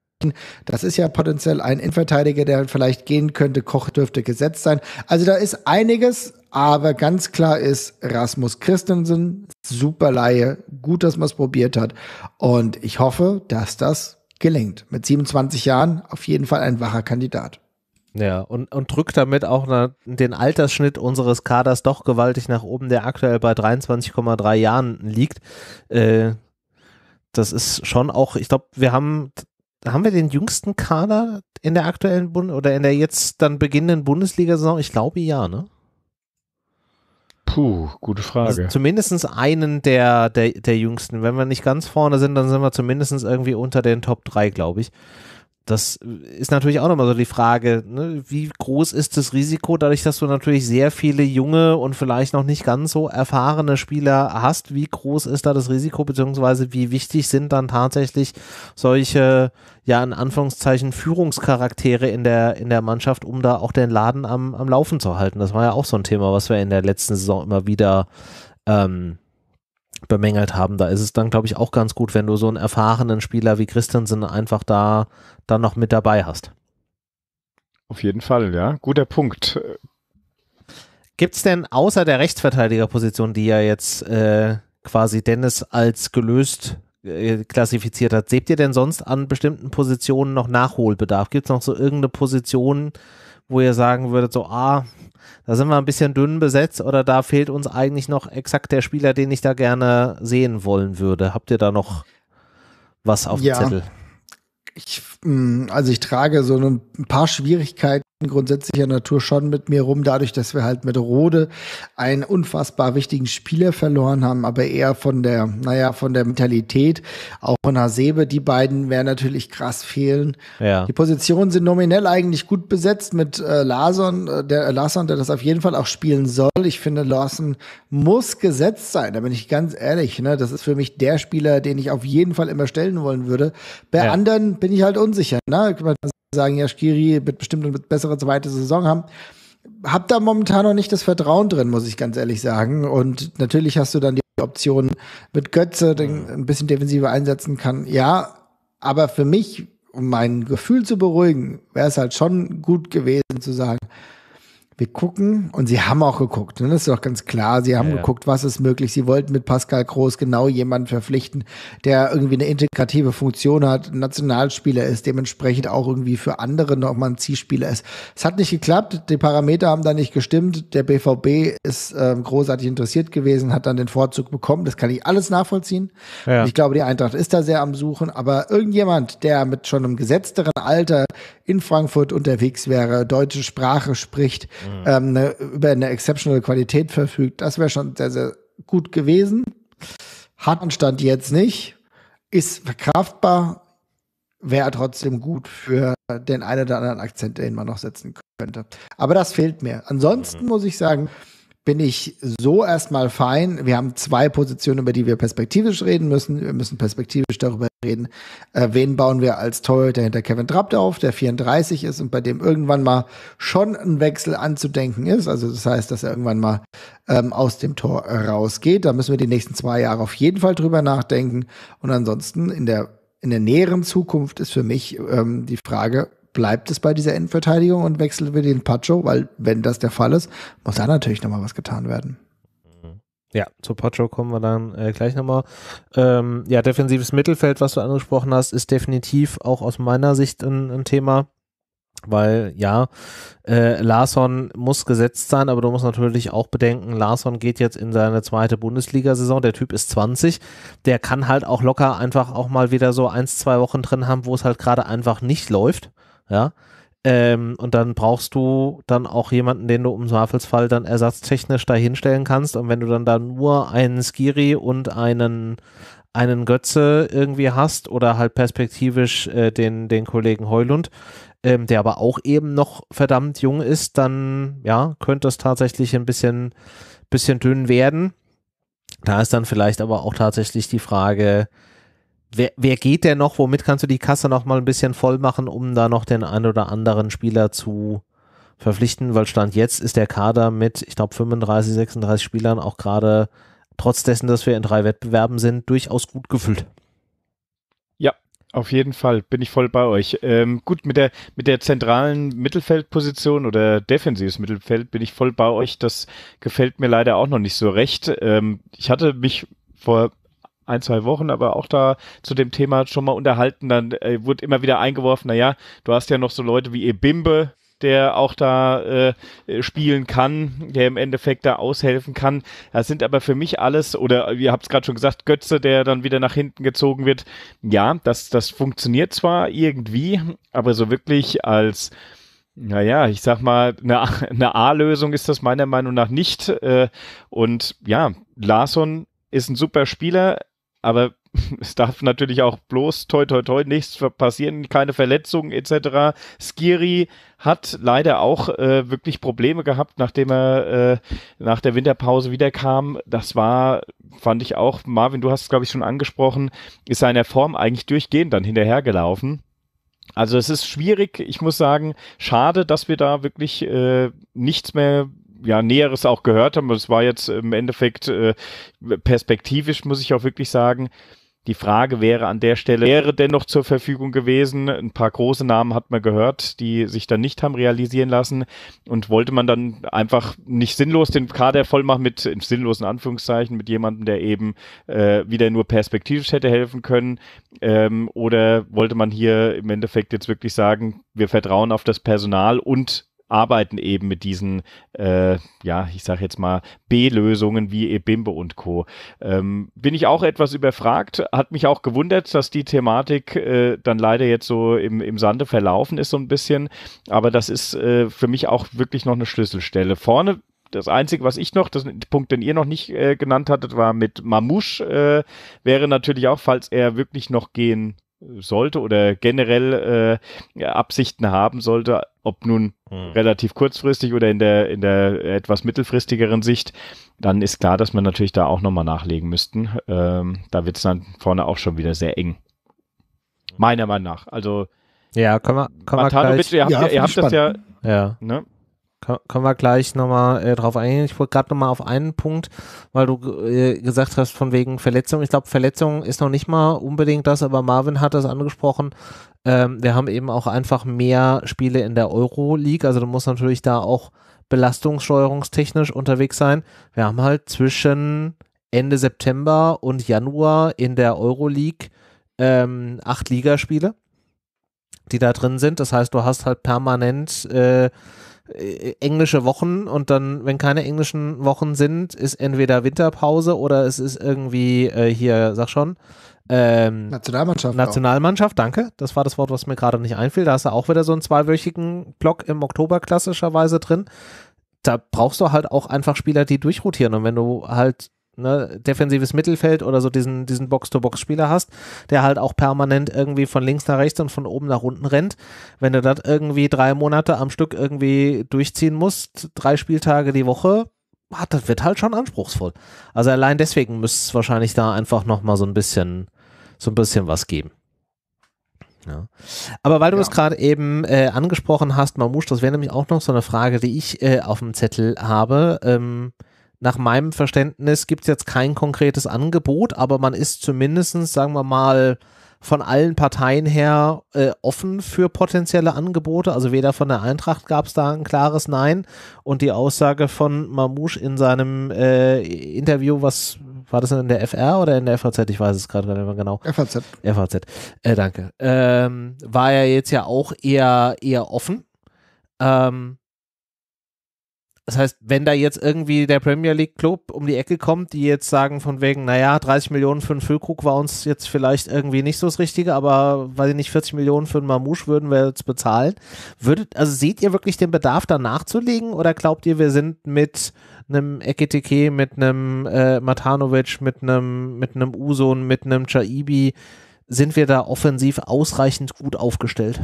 Das ist ja potenziell ein Innenverteidiger, der vielleicht gehen könnte. Koch dürfte gesetzt sein. Also da ist einiges, aber ganz klar ist Rasmus Christensen, super Laie. Gut, dass man es probiert hat. Und ich hoffe, dass das gelingt. Mit 27 Jahren auf jeden Fall ein wacher Kandidat. Ja, und, und drückt damit auch na, den Altersschnitt unseres Kaders doch gewaltig nach oben, der aktuell bei 23,3 Jahren liegt. Äh, das ist schon auch, ich glaube, wir haben, haben wir den jüngsten Kader in der aktuellen Bund oder in der jetzt dann beginnenden Bundesliga-Saison? Ich glaube ja, ne? Puh, gute Frage. Also zumindest einen der, der, der jüngsten. Wenn wir nicht ganz vorne sind, dann sind wir zumindest irgendwie unter den Top 3, glaube ich das ist natürlich auch nochmal so die Frage, ne? wie groß ist das Risiko, dadurch, dass du natürlich sehr viele junge und vielleicht noch nicht ganz so erfahrene Spieler hast, wie groß ist da das Risiko, beziehungsweise wie wichtig sind dann tatsächlich solche, ja, in Anführungszeichen Führungscharaktere in der, in der Mannschaft, um da auch den Laden am, am Laufen zu halten? Das war ja auch so ein Thema, was wir in der letzten Saison immer wieder ähm, bemängelt haben. Da ist es dann, glaube ich, auch ganz gut, wenn du so einen erfahrenen Spieler wie Christensen einfach da dann noch mit dabei hast. Auf jeden Fall, ja. Guter Punkt. Gibt es denn außer der Rechtsverteidigerposition, die ja jetzt äh, quasi Dennis als gelöst äh, klassifiziert hat, seht ihr denn sonst an bestimmten Positionen noch Nachholbedarf? Gibt es noch so irgendeine Position, äh, wo ihr sagen würdet, so, ah, da sind wir ein bisschen dünn besetzt oder da fehlt uns eigentlich noch exakt der Spieler, den ich da gerne sehen wollen würde. Habt ihr da noch was auf dem Zettel? Ich, hm, also ich trage so ein paar Schwierigkeiten grundsätzlicher Natur schon mit mir rum, dadurch, dass wir halt mit Rode einen unfassbar wichtigen Spieler verloren haben, aber eher von der, naja, von der Mentalität, auch von Hasebe, die beiden werden natürlich krass fehlen. Ja. Die Positionen sind nominell eigentlich gut besetzt mit äh, Larson, äh, der äh, Larson, der das auf jeden Fall auch spielen soll. Ich finde, Larson muss gesetzt sein, da bin ich ganz ehrlich. Ne? Das ist für mich der Spieler, den ich auf jeden Fall immer stellen wollen würde. Bei ja. anderen bin ich halt unsicher. Ne? sagen, ja, Skiri wird bestimmt eine bessere zweite Saison haben. Hab da momentan noch nicht das Vertrauen drin, muss ich ganz ehrlich sagen. Und natürlich hast du dann die Option mit Götze, den mhm. ein bisschen defensiver einsetzen kann. Ja, aber für mich, um mein Gefühl zu beruhigen, wäre es halt schon gut gewesen zu sagen, wir gucken und sie haben auch geguckt. Ne? Das ist doch ganz klar. Sie haben ja, geguckt, was ist möglich. Sie wollten mit Pascal Groß genau jemanden verpflichten, der irgendwie eine integrative Funktion hat, Nationalspieler ist, dementsprechend auch irgendwie für andere nochmal ein Zielspieler ist. Es hat nicht geklappt. Die Parameter haben da nicht gestimmt. Der BVB ist äh, großartig interessiert gewesen, hat dann den Vorzug bekommen. Das kann ich alles nachvollziehen. Ja. Ich glaube, die Eintracht ist da sehr am Suchen. Aber irgendjemand, der mit schon einem gesetzteren Alter in Frankfurt unterwegs wäre, deutsche Sprache spricht, mhm. ähm, eine, über eine exceptional Qualität verfügt. Das wäre schon sehr, sehr gut gewesen. Hat man Stand jetzt nicht. Ist verkraftbar, wäre trotzdem gut für den einen oder anderen Akzent, den man noch setzen könnte. Aber das fehlt mir. Ansonsten mhm. muss ich sagen, bin ich so erstmal fein. Wir haben zwei Positionen, über die wir perspektivisch reden müssen. Wir müssen perspektivisch darüber reden, äh, wen bauen wir als Torhüter hinter Kevin Trapp auf, der 34 ist und bei dem irgendwann mal schon ein Wechsel anzudenken ist. Also das heißt, dass er irgendwann mal ähm, aus dem Tor rausgeht. Da müssen wir die nächsten zwei Jahre auf jeden Fall drüber nachdenken. Und ansonsten in der in der näheren Zukunft ist für mich ähm, die Frage, bleibt es bei dieser Endverteidigung und wechseln wir den Pacho, weil wenn das der Fall ist, muss da natürlich nochmal was getan werden. Mhm. Ja, zu Pacho kommen wir dann äh, gleich nochmal. Ähm, ja, defensives Mittelfeld, was du angesprochen hast, ist definitiv auch aus meiner Sicht ein, ein Thema weil ja, äh, Larson muss gesetzt sein, aber du musst natürlich auch bedenken, Larson geht jetzt in seine zweite Bundesliga-Saison, der Typ ist 20, der kann halt auch locker einfach auch mal wieder so eins, zwei Wochen drin haben, wo es halt gerade einfach nicht läuft ja. Ähm, und dann brauchst du dann auch jemanden, den du im Zweifelsfall dann ersatztechnisch dahinstellen kannst. Und wenn du dann da nur einen Skiri und einen, einen Götze irgendwie hast oder halt perspektivisch äh, den, den Kollegen Heulund, ähm, der aber auch eben noch verdammt jung ist, dann ja, könnte es tatsächlich ein bisschen, bisschen dünn werden. Da ist dann vielleicht aber auch tatsächlich die Frage, wer, wer geht denn noch? Womit kannst du die Kasse noch mal ein bisschen voll machen, um da noch den ein oder anderen Spieler zu verpflichten? Weil Stand jetzt ist der Kader mit, ich glaube, 35, 36 Spielern auch gerade, trotz dessen, dass wir in drei Wettbewerben sind, durchaus gut gefüllt. Ja, auf jeden Fall bin ich voll bei euch. Ähm, gut, mit der, mit der zentralen Mittelfeldposition oder defensives Mittelfeld bin ich voll bei euch. Das gefällt mir leider auch noch nicht so recht. Ähm, ich hatte mich vor ein, zwei Wochen, aber auch da zu dem Thema schon mal unterhalten. Dann äh, wurde immer wieder eingeworfen, naja, du hast ja noch so Leute wie Ebimbe, der auch da äh, spielen kann, der im Endeffekt da aushelfen kann. Das sind aber für mich alles, oder ihr habt es gerade schon gesagt, Götze, der dann wieder nach hinten gezogen wird. Ja, das, das funktioniert zwar irgendwie, aber so wirklich als naja, ich sag mal, eine, eine A-Lösung ist das meiner Meinung nach nicht. Äh, und ja, Larson ist ein super Spieler, aber [laughs] es darf natürlich auch bloß toi toi toi nichts passieren, keine Verletzungen etc. Skiri hat leider auch äh, wirklich Probleme gehabt, nachdem er äh, nach der Winterpause wiederkam. Das war, fand ich auch, Marvin, du hast es glaube ich schon angesprochen, ist seiner Form eigentlich durchgehend dann hinterhergelaufen. Also es ist schwierig, ich muss sagen, schade, dass wir da wirklich äh, nichts mehr ja, Näheres auch gehört haben. Es war jetzt im Endeffekt äh, perspektivisch, muss ich auch wirklich sagen. Die Frage wäre an der Stelle, wäre dennoch zur Verfügung gewesen. Ein paar große Namen hat man gehört, die sich dann nicht haben realisieren lassen. Und wollte man dann einfach nicht sinnlos den Kader voll machen mit in sinnlosen Anführungszeichen, mit jemandem, der eben äh, wieder nur perspektivisch hätte helfen können? Ähm, oder wollte man hier im Endeffekt jetzt wirklich sagen, wir vertrauen auf das Personal und arbeiten eben mit diesen, äh, ja, ich sage jetzt mal, B-Lösungen wie Ebimbe und Co. Ähm, bin ich auch etwas überfragt, hat mich auch gewundert, dass die Thematik äh, dann leider jetzt so im, im Sande verlaufen ist so ein bisschen, aber das ist äh, für mich auch wirklich noch eine Schlüsselstelle. Vorne das Einzige, was ich noch, das ist ein Punkt, den ihr noch nicht äh, genannt hattet, war mit Mamouche, äh, wäre natürlich auch, falls er wirklich noch gehen sollte oder generell äh, Absichten haben sollte, ob nun hm. relativ kurzfristig oder in der, in der etwas mittelfristigeren Sicht, dann ist klar, dass man natürlich da auch nochmal nachlegen müssten. Ähm, da wird es dann vorne auch schon wieder sehr eng. Meiner Meinung nach. Also ja, können wir, können Martano, wir gleich. Bitte, ihr habt, ja, ihr, ihr habt das ja, ja. Ne? Können wir gleich nochmal äh, drauf eingehen. Ich wollte gerade nochmal auf einen Punkt, weil du äh, gesagt hast, von wegen Verletzung. Ich glaube, Verletzung ist noch nicht mal unbedingt das, aber Marvin hat das angesprochen. Ähm, wir haben eben auch einfach mehr Spiele in der Euroleague. Also du musst natürlich da auch belastungssteuerungstechnisch unterwegs sein. Wir haben halt zwischen Ende September und Januar in der Euroleague ähm, acht Ligaspiele, die da drin sind. Das heißt, du hast halt permanent äh, äh, englische Wochen und dann, wenn keine englischen Wochen sind, ist entweder Winterpause oder es ist irgendwie äh, hier, sag schon, ähm, Nationalmannschaft. Nationalmannschaft, auch. danke. Das war das Wort, was mir gerade nicht einfiel. Da hast du auch wieder so einen zweiwöchigen Block im Oktober klassischerweise drin. Da brauchst du halt auch einfach Spieler, die durchrotieren. Und wenn du halt ne, defensives Mittelfeld oder so diesen, diesen Box-to-Box-Spieler hast, der halt auch permanent irgendwie von links nach rechts und von oben nach unten rennt. Wenn du das irgendwie drei Monate am Stück irgendwie durchziehen musst, drei Spieltage die Woche, hat, ah, das wird halt schon anspruchsvoll. Also allein deswegen müsste es wahrscheinlich da einfach nochmal so ein bisschen, so ein bisschen was geben. Ja. Aber weil du ja. es gerade eben äh, angesprochen hast, Mamusch, das wäre nämlich auch noch so eine Frage, die ich äh, auf dem Zettel habe. Ähm, nach meinem Verständnis gibt es jetzt kein konkretes Angebot, aber man ist zumindestens, sagen wir mal, von allen Parteien her äh, offen für potenzielle Angebote. Also weder von der Eintracht gab es da ein klares Nein und die Aussage von Mamouche in seinem äh, Interview, was war das denn in der FR oder in der FAZ? Ich weiß es gerade gar nicht mehr genau. FAZ. FAZ. Äh, danke. Ähm, war ja jetzt ja auch eher eher offen. Ähm, das heißt, wenn da jetzt irgendwie der Premier League Club um die Ecke kommt, die jetzt sagen von wegen, naja, 30 Millionen für einen Füllkrug war uns jetzt vielleicht irgendwie nicht so das Richtige, aber weil ich nicht 40 Millionen für einen Mamouche würden wir jetzt bezahlen. Würdet, also seht ihr wirklich den Bedarf da nachzulegen oder glaubt ihr, wir sind mit einem Eketeke, mit einem äh, Matanovic, mit einem, mit einem Uson, mit einem Chaibi, sind wir da offensiv ausreichend gut aufgestellt?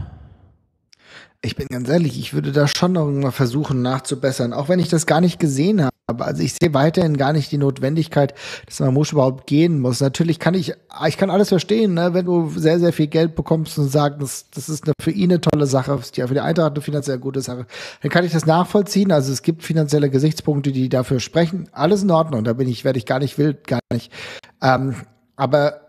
Ich bin ganz ehrlich, ich würde da schon noch mal versuchen nachzubessern, auch wenn ich das gar nicht gesehen habe. Also ich sehe weiterhin gar nicht die Notwendigkeit, dass man Musch überhaupt gehen muss. Natürlich kann ich, ich kann alles verstehen, ne? wenn du sehr, sehr viel Geld bekommst und sagst, das, das ist eine, für ihn eine tolle Sache, ja, für die Eintracht eine finanziell gute Sache, dann kann ich das nachvollziehen. Also es gibt finanzielle Gesichtspunkte, die dafür sprechen. Alles in Ordnung, da bin ich, werde ich gar nicht wild, gar nicht. Ähm, aber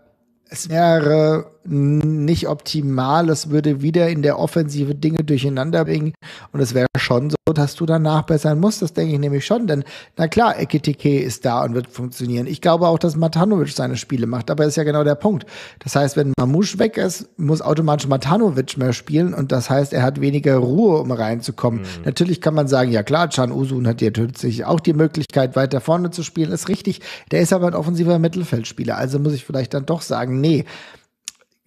es wäre nicht optimal. Es würde wieder in der Offensive Dinge durcheinander bringen. Und es wäre schon so, dass du dann nachbessern musst. Das denke ich nämlich schon. Denn, na klar, Ekitike ist da und wird funktionieren. Ich glaube auch, dass Matanovic seine Spiele macht. Aber das ist ja genau der Punkt. Das heißt, wenn Mamouche weg ist, muss automatisch Matanovic mehr spielen. Und das heißt, er hat weniger Ruhe, um reinzukommen. Mhm. Natürlich kann man sagen, ja klar, Chan Usun hat ja natürlich auch die Möglichkeit, weiter vorne zu spielen. Ist richtig. Der ist aber ein offensiver Mittelfeldspieler. Also muss ich vielleicht dann doch sagen, nee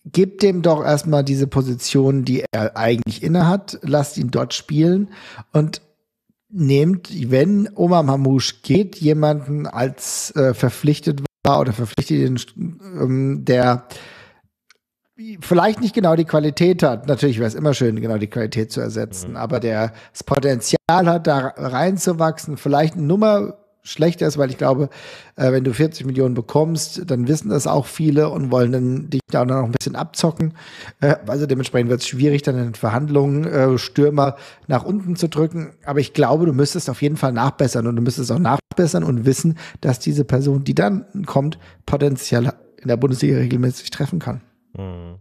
gib dem doch erstmal diese Position, die er eigentlich innehat, lasst ihn dort spielen und nehmt, wenn Omar Mamouche geht, jemanden als äh, verpflichtet war oder verpflichtet, ähm, der vielleicht nicht genau die Qualität hat. Natürlich wäre es immer schön, genau die Qualität zu ersetzen, mhm. aber der das Potenzial hat, da reinzuwachsen, vielleicht eine Nummer schlechter ist, weil ich glaube, äh, wenn du 40 Millionen bekommst, dann wissen das auch viele und wollen dann dich da noch ein bisschen abzocken. Äh, also dementsprechend wird es schwierig, dann in Verhandlungen äh, Stürmer nach unten zu drücken. Aber ich glaube, du müsstest auf jeden Fall nachbessern und du müsstest auch nachbessern und wissen, dass diese Person, die dann kommt, potenziell in der Bundesliga regelmäßig treffen kann. Mhm.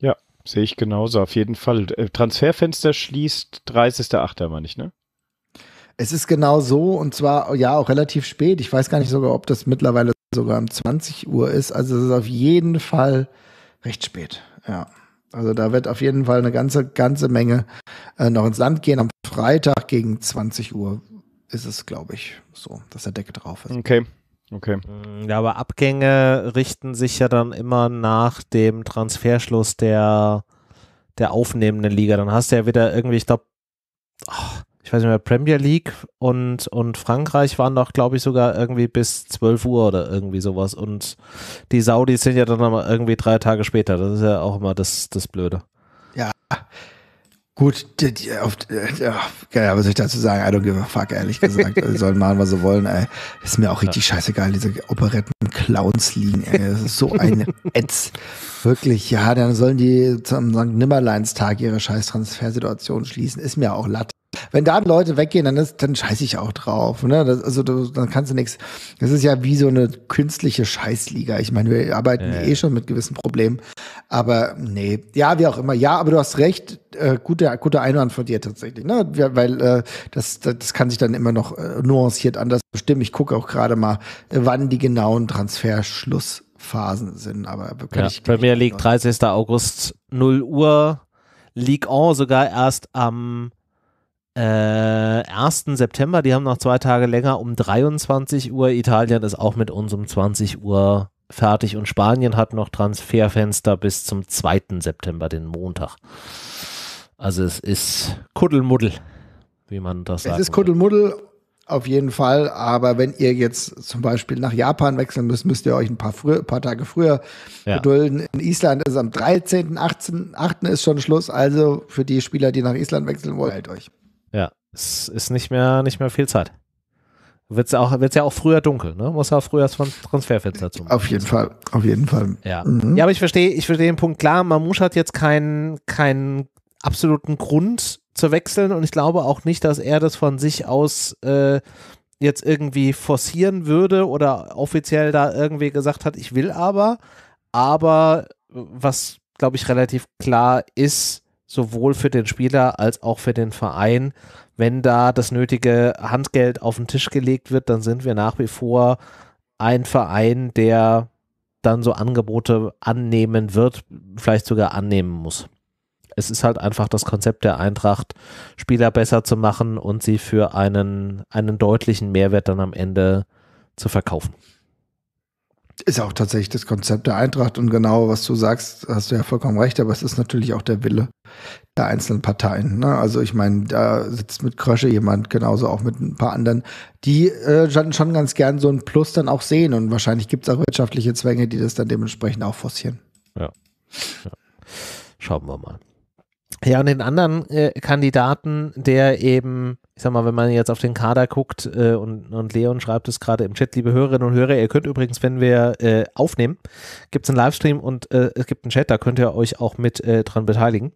Ja, sehe ich genauso, auf jeden Fall. Äh, Transferfenster schließt 30.8. meine ich, ne? Es ist genau so und zwar ja auch relativ spät. Ich weiß gar nicht sogar, ob das mittlerweile sogar um 20 Uhr ist. Also es ist auf jeden Fall recht spät. Ja. Also da wird auf jeden Fall eine ganze, ganze Menge äh, noch ins Land gehen. Am Freitag gegen 20 Uhr ist es, glaube ich, so, dass der Decke drauf ist. Okay. Okay. Mm, ja, aber Abgänge richten sich ja dann immer nach dem Transferschluss der, der aufnehmenden Liga. Dann hast du ja wieder irgendwie, ich glaube, oh, ich weiß nicht mehr, Premier League und, und Frankreich waren doch, glaube ich, sogar irgendwie bis 12 Uhr oder irgendwie sowas. Und die Saudis sind ja dann nochmal irgendwie drei Tage später. Das ist ja auch immer das, das Blöde. Ja. Gut, die, die, auf, äh, ja, was soll ich dazu sagen? I don't give a fuck, ehrlich gesagt. Die [laughs] sollen machen, was sie wollen, ey. Ist mir auch richtig ja. scheißegal, diese Operetten-Clowns liegen, Das ist so ein [laughs] Ätz. Wirklich, ja, dann sollen die zum St. Nimmerleins-Tag ihre scheiß Transfersituation schließen. Ist mir auch latte wenn da Leute weggehen, dann, ist, dann scheiße ich auch drauf. Ne? Das, also du, dann kannst du nichts. Das ist ja wie so eine künstliche Scheißliga. Ich meine, wir arbeiten ja. eh schon mit gewissen Problemen. Aber nee, ja, wie auch immer. Ja, aber du hast recht. Äh, guter, guter Einwand von dir tatsächlich. Ne? Weil äh, das, das kann sich dann immer noch äh, nuanciert anders bestimmen. Ich gucke auch gerade mal, äh, wann die genauen Transferschlussphasen sind. Aber ja, mir League 30. Genau August 0 Uhr. League On sogar erst am äh, 1. September, die haben noch zwei Tage länger um 23 Uhr. Italien ist auch mit uns um 20 Uhr fertig und Spanien hat noch Transferfenster bis zum 2. September, den Montag. Also es ist Kuddelmuddel, wie man das sagt. Es ist Kuddelmuddel auf jeden Fall, aber wenn ihr jetzt zum Beispiel nach Japan wechseln müsst, müsst ihr euch ein paar, früher, paar Tage früher ja. gedulden. In Island ist am 13., 18., 8. ist schon Schluss, also für die Spieler, die nach Island wechseln wollen, halt euch es ist nicht mehr, nicht mehr viel Zeit. Wird es auch, wird's ja auch früher dunkel, ne? Muss ja auch früher das Transferfenster zum. Auf jeden Fall, auf jeden Fall. Ja, mhm. ja aber ich verstehe ich verstehe den Punkt klar. Mamouche hat jetzt keinen, keinen absoluten Grund zu wechseln und ich glaube auch nicht, dass er das von sich aus äh, jetzt irgendwie forcieren würde oder offiziell da irgendwie gesagt hat, ich will aber. Aber was, glaube ich, relativ klar ist, sowohl für den Spieler als auch für den Verein, wenn da das nötige Handgeld auf den Tisch gelegt wird, dann sind wir nach wie vor ein Verein, der dann so Angebote annehmen wird, vielleicht sogar annehmen muss. Es ist halt einfach das Konzept der Eintracht, Spieler besser zu machen und sie für einen, einen deutlichen Mehrwert dann am Ende zu verkaufen. Ist auch tatsächlich das Konzept der Eintracht und genau, was du sagst, hast du ja vollkommen recht, aber es ist natürlich auch der Wille der einzelnen Parteien. Ne? Also ich meine, da sitzt mit Krösche jemand, genauso auch mit ein paar anderen, die äh, schon ganz gern so ein Plus dann auch sehen und wahrscheinlich gibt es auch wirtschaftliche Zwänge, die das dann dementsprechend auch forcieren. Ja. ja. Schauen wir mal. Ja, und den anderen äh, Kandidaten, der eben, ich sag mal, wenn man jetzt auf den Kader guckt äh, und, und Leon schreibt es gerade im Chat, liebe Hörerinnen und Hörer, ihr könnt übrigens, wenn wir äh, aufnehmen, gibt es einen Livestream und äh, es gibt einen Chat, da könnt ihr euch auch mit äh, dran beteiligen.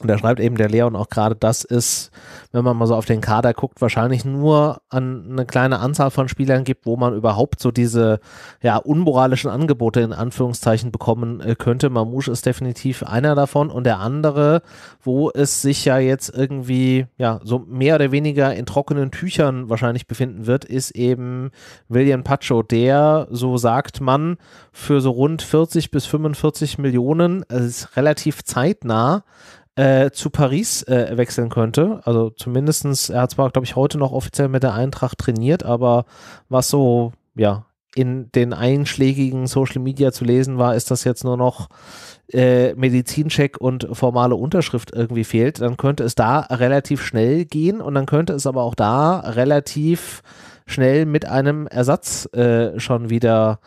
Und da schreibt eben der Leon auch gerade, das ist, wenn man mal so auf den Kader guckt, wahrscheinlich nur an eine kleine Anzahl von Spielern gibt, wo man überhaupt so diese ja, unmoralischen Angebote in Anführungszeichen bekommen äh, könnte. Mamouche ist definitiv einer davon und der andere, wo es sich ja jetzt irgendwie ja so mehr oder weniger in trockenen Tüchern wahrscheinlich befinden wird, ist eben William Pacho, der, so sagt man, für so rund 40 bis 45 Millionen, also ist relativ zeitnah, äh, zu Paris äh, wechseln könnte. Also zumindestens er hat zwar, glaube ich, heute noch offiziell mit der Eintracht trainiert, aber was so, ja, in den einschlägigen Social Media zu lesen war, ist das jetzt nur noch äh, Medizincheck und formale Unterschrift irgendwie fehlt, dann könnte es da relativ schnell gehen und dann könnte es aber auch da relativ schnell mit einem Ersatz äh, schon wieder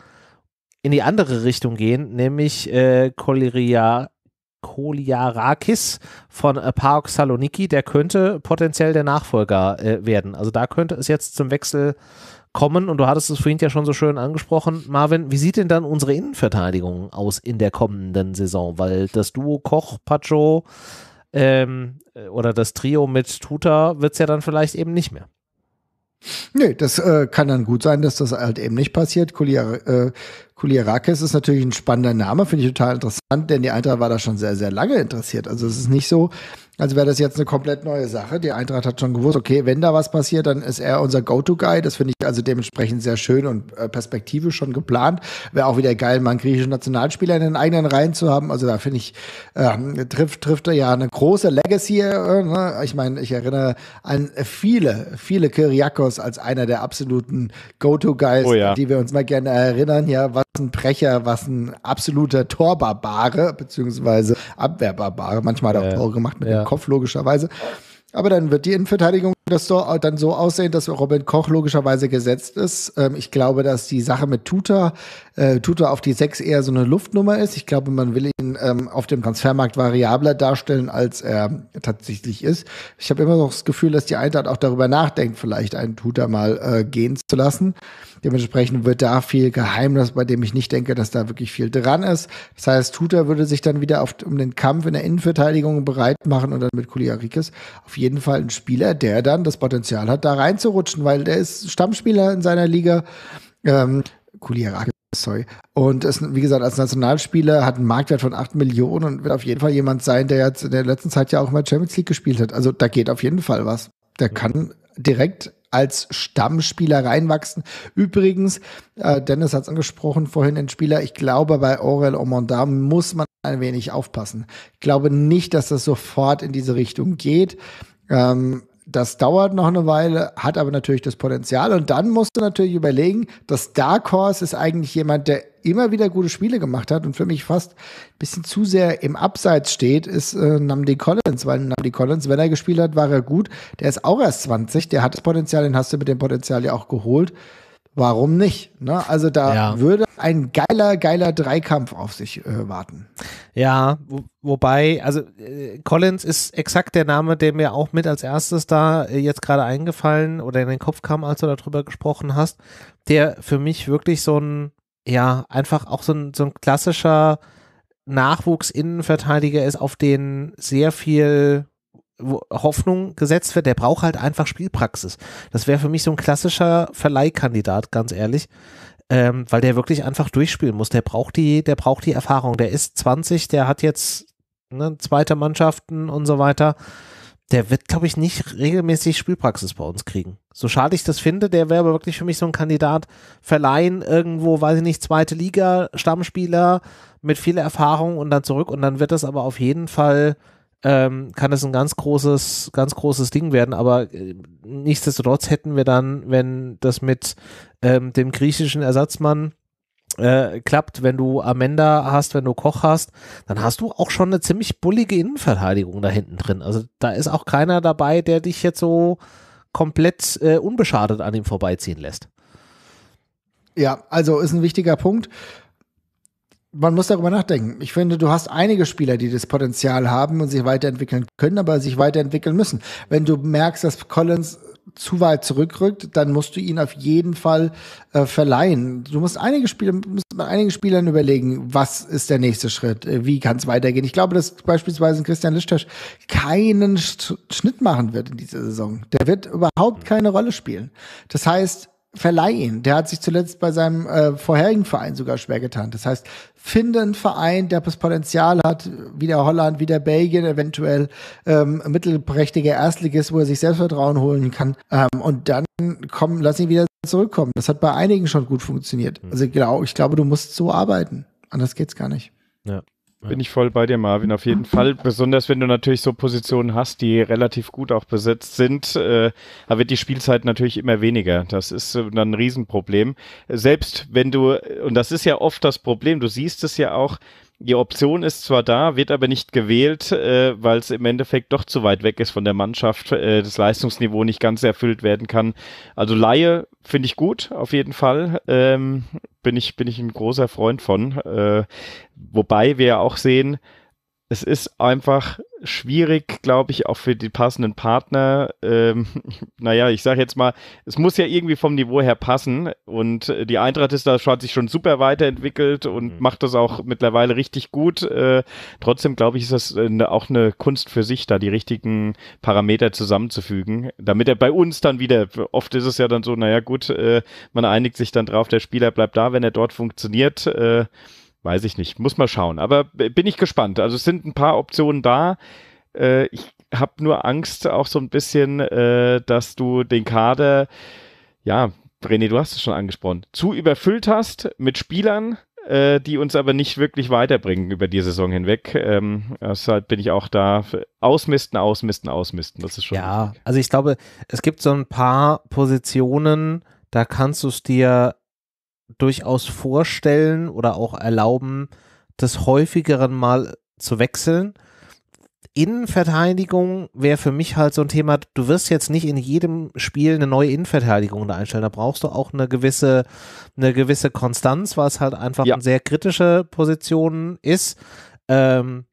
in die andere Richtung gehen, nämlich äh, Coliria, Koliarakis von äh, Park Saloniki, der könnte potenziell der Nachfolger äh, werden. Also da könnte es jetzt zum Wechsel kommen und du hattest es vorhin ja schon so schön angesprochen, Marvin, wie sieht denn dann unsere Innenverteidigung aus in der kommenden Saison? Weil das Duo Koch, Pacho ähm, äh, oder das Trio mit Tuta wird es ja dann vielleicht eben nicht mehr. Nee, das äh, kann dann gut sein, dass das halt eben nicht passiert. Kulia, äh, Kuliarakis ist natürlich ein spannender Name, finde ich total interessant, denn die Eintracht war da schon sehr, sehr lange interessiert. Also es ist nicht so, also wäre das jetzt eine komplett neue Sache. Die Eintracht hat schon gewusst, okay, wenn da was passiert, dann ist er unser Go-To-Guy. Das finde ich also dementsprechend sehr schön und äh, perspektivisch schon geplant. Wäre auch wieder geil, mal einen griechischen Nationalspieler in den eigenen Reihen zu haben. Also da finde ich, äh, trifft, trifft er ja eine große Legacy. Äh, ne? Ich meine, ich erinnere an viele, viele Kyriakos als einer der absoluten Go-To-Guys, oh ja. die wir uns mal gerne erinnern. Ja, was ein Brecher, was ein absoluter Torbarbare, beziehungsweise Abwehrbarbare. Manchmal hat er auch Tore gemacht mit ja im Kopf, logischerweise. Aber dann wird die Innenverteidigung das so, dann so aussehen, dass Robin Koch logischerweise gesetzt ist. Ähm, ich glaube, dass die Sache mit Tuta, äh, Tuta auf die 6 eher so eine Luftnummer ist. Ich glaube, man will ihn ähm, auf dem Transfermarkt variabler darstellen, als er tatsächlich ist. Ich habe immer noch das Gefühl, dass die Eintracht auch darüber nachdenkt, vielleicht einen Tuta mal äh, gehen zu lassen. Dementsprechend wird da viel Geheimnis, bei dem ich nicht denke, dass da wirklich viel dran ist. Das heißt, Tuta würde sich dann wieder auf, um den Kampf in der Innenverteidigung bereit machen und dann mit Kuliarikis auf jeden Fall ein Spieler, der dann das Potenzial hat, da reinzurutschen, weil der ist Stammspieler in seiner Liga. Ähm, Kuliarakis, sorry. Und ist, wie gesagt, als Nationalspieler hat einen Marktwert von 8 Millionen und wird auf jeden Fall jemand sein, der jetzt in der letzten Zeit ja auch mal Champions League gespielt hat. Also da geht auf jeden Fall was. Der kann direkt als Stammspieler reinwachsen. Übrigens, äh, Dennis hat es angesprochen, vorhin ein Spieler, ich glaube, bei Aurel Omondar muss man ein wenig aufpassen. Ich glaube nicht, dass das sofort in diese Richtung geht. Ähm, das dauert noch eine Weile, hat aber natürlich das Potenzial. Und dann musst du natürlich überlegen, dass Dark Horse ist eigentlich jemand, der immer wieder gute Spiele gemacht hat und für mich fast ein bisschen zu sehr im Abseits steht, ist äh, Namdi Collins, weil Namdi Collins, wenn er gespielt hat, war er gut. Der ist auch erst 20, der hat das Potenzial, den hast du mit dem Potenzial ja auch geholt warum nicht? Ne? Also da ja. würde ein geiler, geiler Dreikampf auf sich äh, warten. Ja, wo, wobei, also äh, Collins ist exakt der Name, der mir auch mit als erstes da äh, jetzt gerade eingefallen oder in den Kopf kam, als du darüber gesprochen hast, der für mich wirklich so ein, ja, einfach auch so ein, so ein klassischer Nachwuchsinnenverteidiger ist, auf den sehr viel Hoffnung gesetzt wird, der braucht halt einfach Spielpraxis. Das wäre für mich so ein klassischer Verleihkandidat, ganz ehrlich. Ähm, weil der wirklich einfach durchspielen muss. Der braucht die, der braucht die Erfahrung. Der ist 20, der hat jetzt ne, zweite Mannschaften und so weiter. Der wird, glaube ich, nicht regelmäßig Spielpraxis bei uns kriegen. So schade ich das finde, der wäre aber wirklich für mich so ein Kandidat. Verleihen irgendwo, weiß ich nicht, zweite Liga, Stammspieler mit viel Erfahrung und dann zurück. Und dann wird das aber auf jeden Fall ähm, kann das ein ganz großes, ganz großes Ding werden. Aber äh, nichtsdestotrotz hätten wir dann, wenn das mit ähm, dem griechischen Ersatzmann äh, klappt, wenn du Amanda hast, wenn du Koch hast, dann hast du auch schon eine ziemlich bullige Innenverteidigung da hinten drin. Also da ist auch keiner dabei, der dich jetzt so komplett äh, unbeschadet an ihm vorbeiziehen lässt. Ja, also ist ein wichtiger Punkt man muss darüber nachdenken. Ich finde, du hast einige Spieler, die das Potenzial haben und sich weiterentwickeln können, aber sich weiterentwickeln müssen. Wenn du merkst, dass Collins zu weit zurückrückt, dann musst du ihn auf jeden Fall äh, verleihen. Du musst einige Spieler, musst bei einigen Spielern überlegen, was ist der nächste Schritt, äh, wie kann es weitergehen. Ich glaube, dass beispielsweise Christian Lischtesch keinen Schnitt machen wird in dieser Saison. Der wird überhaupt keine Rolle spielen. Das heißt, verleihen. Der hat sich zuletzt bei seinem äh, vorherigen Verein sogar schwer getan. Das heißt, finde einen Verein, der das Potenzial hat, wie der Holland, wie der Belgien, eventuell ähm, mittelprächtiger Erstligist, wo er sich Selbstvertrauen holen kann. Ähm, und dann komm, lass ihn wieder zurückkommen. Das hat bei einigen schon gut funktioniert. Mhm. Also glaub, ich glaube, du musst so arbeiten. Anders geht's gar nicht. Ja. Bin ich voll bei dir, Marvin, auf jeden Fall. Besonders wenn du natürlich so Positionen hast, die relativ gut auch besetzt sind, äh, da wird die Spielzeit natürlich immer weniger. Das ist dann ein Riesenproblem. Selbst wenn du, und das ist ja oft das Problem, du siehst es ja auch, die Option ist zwar da, wird aber nicht gewählt, äh, weil es im Endeffekt doch zu weit weg ist von der Mannschaft, äh, das Leistungsniveau nicht ganz erfüllt werden kann. Also Laie finde ich gut, auf jeden Fall. Ähm, bin, ich, bin ich ein großer Freund von. Äh, wobei wir auch sehen, es ist einfach schwierig, glaube ich, auch für die passenden Partner. Ähm, [laughs] naja, ich sage jetzt mal, es muss ja irgendwie vom Niveau her passen. Und die Eintracht ist da, hat sich schon super weiterentwickelt und mhm. macht das auch mittlerweile richtig gut. Äh, trotzdem, glaube ich, ist das eine, äh, auch eine Kunst für sich, da die richtigen Parameter zusammenzufügen, damit er bei uns dann wieder, oft ist es ja dann so, naja, gut, äh, man einigt sich dann drauf, der Spieler bleibt da, wenn er dort funktioniert. Äh, Weiß ich nicht, muss mal schauen. Aber bin ich gespannt. Also es sind ein paar Optionen da. Äh, ich habe nur Angst auch so ein bisschen, äh, dass du den Kader, ja, René, du hast es schon angesprochen, zu überfüllt hast mit Spielern, äh, die uns aber nicht wirklich weiterbringen über die Saison hinweg. Ähm, deshalb bin ich auch da. Ausmisten, ausmisten, ausmisten. Das ist schon. Ja, wichtig. also ich glaube, es gibt so ein paar Positionen, da kannst du es dir durchaus vorstellen oder auch erlauben, das häufigeren Mal zu wechseln. Innenverteidigung wäre für mich halt so ein Thema, du wirst jetzt nicht in jedem Spiel eine neue Innenverteidigung da einstellen. Da brauchst du auch eine gewisse, eine gewisse Konstanz, weil es halt einfach ja. eine sehr kritische Position ist. Ähm,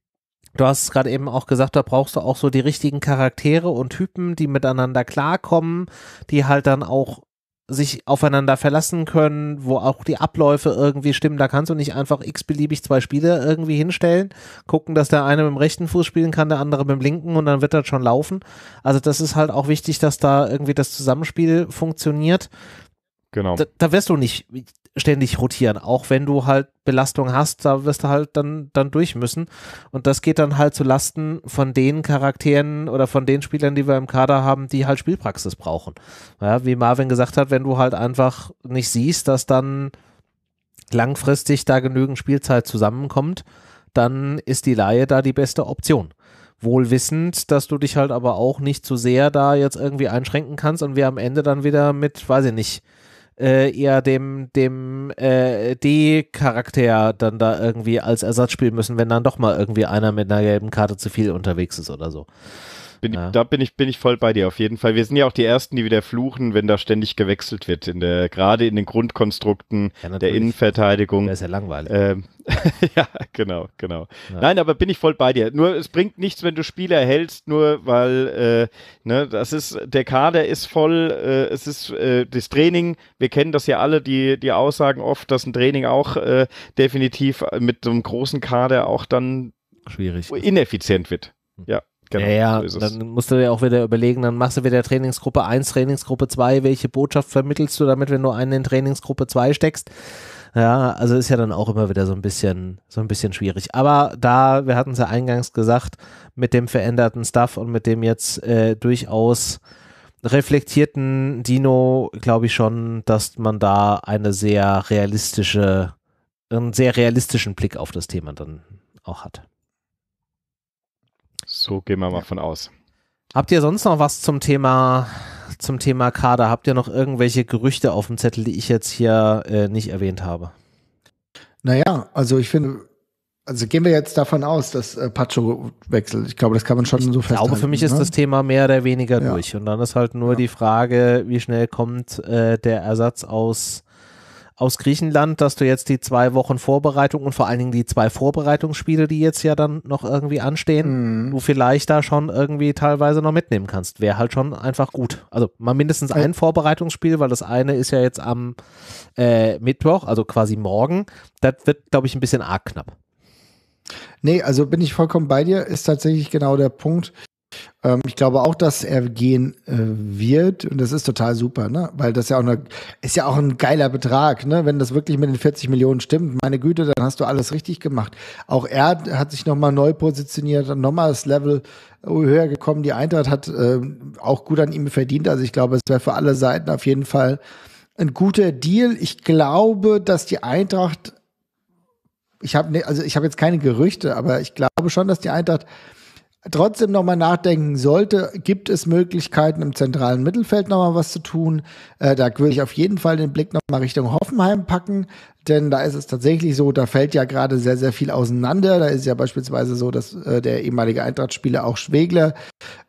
du hast es gerade eben auch gesagt, da brauchst du auch so die richtigen Charaktere und Typen, die miteinander klarkommen, die halt dann auch sich aufeinander verlassen können, wo auch die Abläufe irgendwie stimmen. Da kannst du nicht einfach x-beliebig zwei Spieler irgendwie hinstellen, gucken, dass der eine mit dem rechten Fuß spielen kann, der andere mit dem linken und dann wird das schon laufen. Also das ist halt auch wichtig, dass da irgendwie das Zusammenspiel funktioniert. Genau. Da, da wirst du nicht ständig rotieren. Auch wenn du halt Belastung hast, da wirst du halt dann, dann durch müssen. Und das geht dann halt zu Lasten von den Charakteren oder von den Spielern, die wir im Kader haben, die halt Spielpraxis brauchen. Ja, wie Marvin gesagt hat, wenn du halt einfach nicht siehst, dass dann langfristig da genügend Spielzeit zusammenkommt, dann ist die Laie da die beste Option. Wohl wissend, dass du dich halt aber auch nicht zu sehr da jetzt irgendwie einschränken kannst und wir am Ende dann wieder mit, weiß ich nicht, äh, eher dem, dem äh, D-Charakter dann da irgendwie als Ersatz spielen müssen, wenn dann doch mal irgendwie einer mit einer gelben Karte zu viel unterwegs ist oder so. Bin, ja. Da bin ich, bin ich voll bei dir, auf jeden Fall. Wir sind ja auch die Ersten, die wieder fluchen, wenn da ständig gewechselt wird. In der, gerade in den Grundkonstrukten ja, der Innenverteidigung. Das ist ja langweilig. Ähm, [laughs] ja, genau, genau. Ja. Nein, aber bin ich voll bei dir. Nur es bringt nichts, wenn du Spieler hältst, nur weil äh, ne, das ist, der Kader ist voll, äh, es ist äh, das Training, wir kennen das ja alle, die, die Aussagen oft, dass ein Training auch äh, definitiv mit so einem großen Kader auch dann schwierig ineffizient wird. Hm. Ja. Genau, ja, ja so dann musst du dir auch wieder überlegen, dann machst du wieder Trainingsgruppe 1, Trainingsgruppe 2, welche Botschaft vermittelst du damit, wenn du einen in Trainingsgruppe 2 steckst? Ja, also ist ja dann auch immer wieder so ein bisschen, so ein bisschen schwierig. Aber da, wir hatten es ja eingangs gesagt, mit dem veränderten Stuff und mit dem jetzt äh, durchaus reflektierten Dino, glaube ich schon, dass man da eine sehr realistische, einen sehr realistischen Blick auf das Thema dann auch hat. So gehen wir mal ja. von aus. Habt ihr sonst noch was zum Thema, zum Thema Kader? Habt ihr noch irgendwelche Gerüchte auf dem Zettel, die ich jetzt hier äh, nicht erwähnt habe? Naja, also ich finde, also gehen wir jetzt davon aus, dass äh, Pacho wechselt. Ich glaube, das kann man schon ich so festhalten. Ich glaube, für mich ne? ist das Thema mehr oder weniger ja. durch. Und dann ist halt nur ja. die Frage, wie schnell kommt äh, der Ersatz aus aus Griechenland, dass du jetzt die zwei Wochen Vorbereitung und vor allen Dingen die zwei Vorbereitungsspiele, die jetzt ja dann noch irgendwie anstehen, mhm. du vielleicht da schon irgendwie teilweise noch mitnehmen kannst. Wäre halt schon einfach gut. Also mal mindestens ein Vorbereitungsspiel, weil das eine ist ja jetzt am äh, Mittwoch, also quasi morgen. Das wird, glaube ich, ein bisschen arg knapp. Nee, also bin ich vollkommen bei dir, ist tatsächlich genau der Punkt. Ähm, ich glaube auch, dass er gehen äh, wird und das ist total super, ne? Weil das ja auch eine, ist ja auch ein geiler Betrag, ne? Wenn das wirklich mit den 40 Millionen stimmt, meine Güte, dann hast du alles richtig gemacht. Auch er hat sich nochmal neu positioniert, nochmal das Level äh, höher gekommen. Die Eintracht hat äh, auch gut an ihm verdient. Also ich glaube, es wäre für alle Seiten auf jeden Fall ein guter Deal. Ich glaube, dass die Eintracht, ich habe ne, also ich habe jetzt keine Gerüchte, aber ich glaube schon, dass die Eintracht trotzdem nochmal nachdenken sollte, gibt es Möglichkeiten, im zentralen Mittelfeld nochmal was zu tun? Äh, da würde ich auf jeden Fall den Blick nochmal Richtung Hoffenheim packen. Denn da ist es tatsächlich so, da fällt ja gerade sehr, sehr viel auseinander. Da ist ja beispielsweise so, dass äh, der ehemalige eintracht auch Schwegler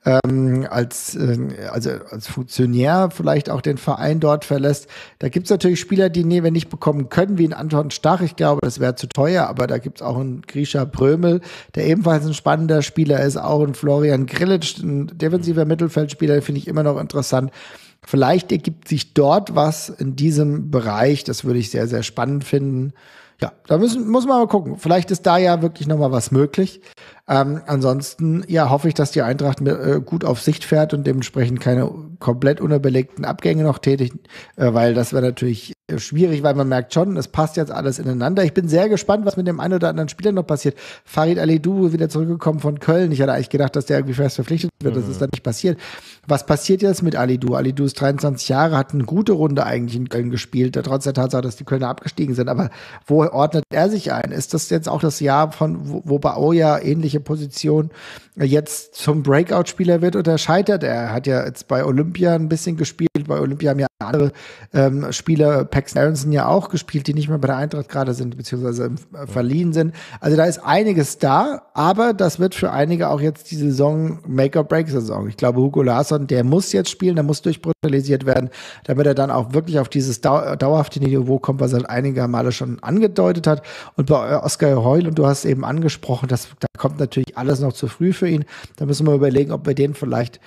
ähm, als, äh, also als Funktionär vielleicht auch den Verein dort verlässt. Da gibt's natürlich Spieler, die Neve nicht bekommen können, wie ein Anton Stach. Ich glaube, das wäre zu teuer, aber da gibt's auch einen Grisha Prömel, der ebenfalls ein spannender Spieler ist, auch ein Florian Grillitsch, ein defensiver Mittelfeldspieler, finde ich immer noch interessant. Vielleicht ergibt sich dort was in diesem Bereich. Das würde ich sehr, sehr spannend finden. Ja, da müssen, muss man mal gucken. Vielleicht ist da ja wirklich nochmal was möglich. Ähm, ansonsten, ja, hoffe ich, dass die Eintracht mit, äh, gut auf Sicht fährt und dementsprechend keine komplett unüberlegten Abgänge noch tätigt, äh, weil das wäre natürlich äh, schwierig, weil man merkt schon, es passt jetzt alles ineinander. Ich bin sehr gespannt, was mit dem einen oder anderen Spieler noch passiert. Farid Ali wieder zurückgekommen von Köln. Ich hatte eigentlich gedacht, dass der irgendwie fest verpflichtet wird. Das mhm. ist dann nicht passiert. Was passiert jetzt mit Alidu? Alidu ist 23 Jahre, hat eine gute Runde eigentlich in Köln gespielt, äh, trotz der Tatsache, dass die Kölner abgestiegen sind. Aber wo ordnet er sich ein? Ist das jetzt auch das Jahr von, wo, wo Baoya ähnliche Position äh, jetzt zum Breakout-Spieler wird oder scheitert er? Er hat ja jetzt bei Olympia ein bisschen gespielt, bei Olympia haben ja andere ähm, Spieler, Pax Aronson ja auch gespielt, die nicht mehr bei der Eintracht gerade sind, beziehungsweise äh, verliehen sind. Also da ist einiges da, aber das wird für einige auch jetzt die Saison Make-or-Break-Saison. Ich glaube, Hugo Lars sondern der muss jetzt spielen, der muss durchbrutalisiert werden, damit er dann auch wirklich auf dieses dauerhafte Niveau kommt, was er halt einiger Male schon angedeutet hat. Und bei Oscar Heul, und du hast eben angesprochen, das, da kommt natürlich alles noch zu früh für ihn. Da müssen wir überlegen, ob wir den vielleicht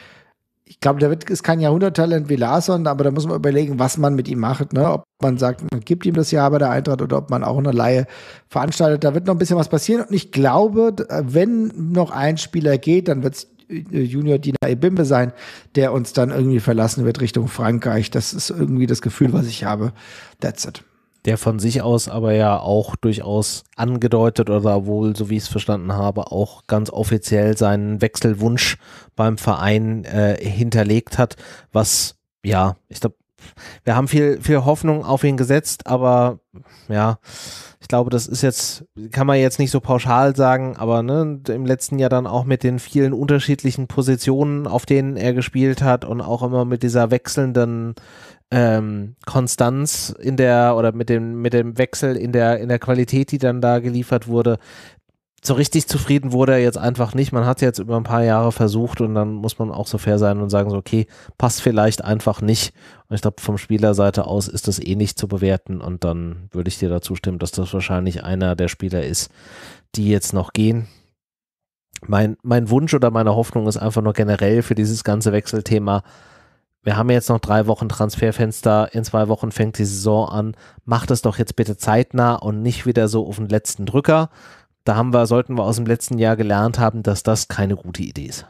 ich glaube, der ist kein Jahrhunderttalent wie Larson, aber da muss man überlegen, was man mit ihm macht. Ne? Ob man sagt, man gibt ihm das Jahr bei der Eintracht oder ob man auch eine Laie veranstaltet. Da wird noch ein bisschen was passieren. Und ich glaube, wenn noch ein Spieler geht, dann wird es Junior Dina Ebimbe sein, der uns dann irgendwie verlassen wird Richtung Frankreich. Das ist irgendwie das Gefühl, was ich habe. That's it. Der von sich aus aber ja auch durchaus angedeutet oder wohl, so wie ich es verstanden habe, auch ganz offiziell seinen Wechselwunsch beim Verein äh, hinterlegt hat, was ja, ich glaube, wir haben viel, viel Hoffnung auf ihn gesetzt, aber ja, ich glaube, das ist jetzt, kann man jetzt nicht so pauschal sagen, aber ne, im letzten Jahr dann auch mit den vielen unterschiedlichen Positionen, auf denen er gespielt hat und auch immer mit dieser wechselnden ähm, Konstanz in der oder mit dem, mit dem Wechsel in der, in der Qualität, die dann da geliefert wurde, so richtig zufrieden wurde er jetzt einfach nicht. Man hat jetzt über ein paar Jahre versucht und dann muss man auch so fair sein und sagen so, okay, passt vielleicht einfach nicht. Und ich glaube, vom Spielerseite aus ist das eh nicht zu bewerten und dann würde ich dir dazu stimmen, dass das wahrscheinlich einer der Spieler ist, die jetzt noch gehen. Mein, mein Wunsch oder meine Hoffnung ist einfach nur generell für dieses ganze Wechselthema, wir haben jetzt noch drei Wochen Transferfenster, in zwei Wochen fängt die Saison an, macht es doch jetzt bitte zeitnah und nicht wieder so auf den letzten Drücker, da haben wir, sollten wir aus dem letzten Jahr gelernt haben, dass das keine gute Idee ist.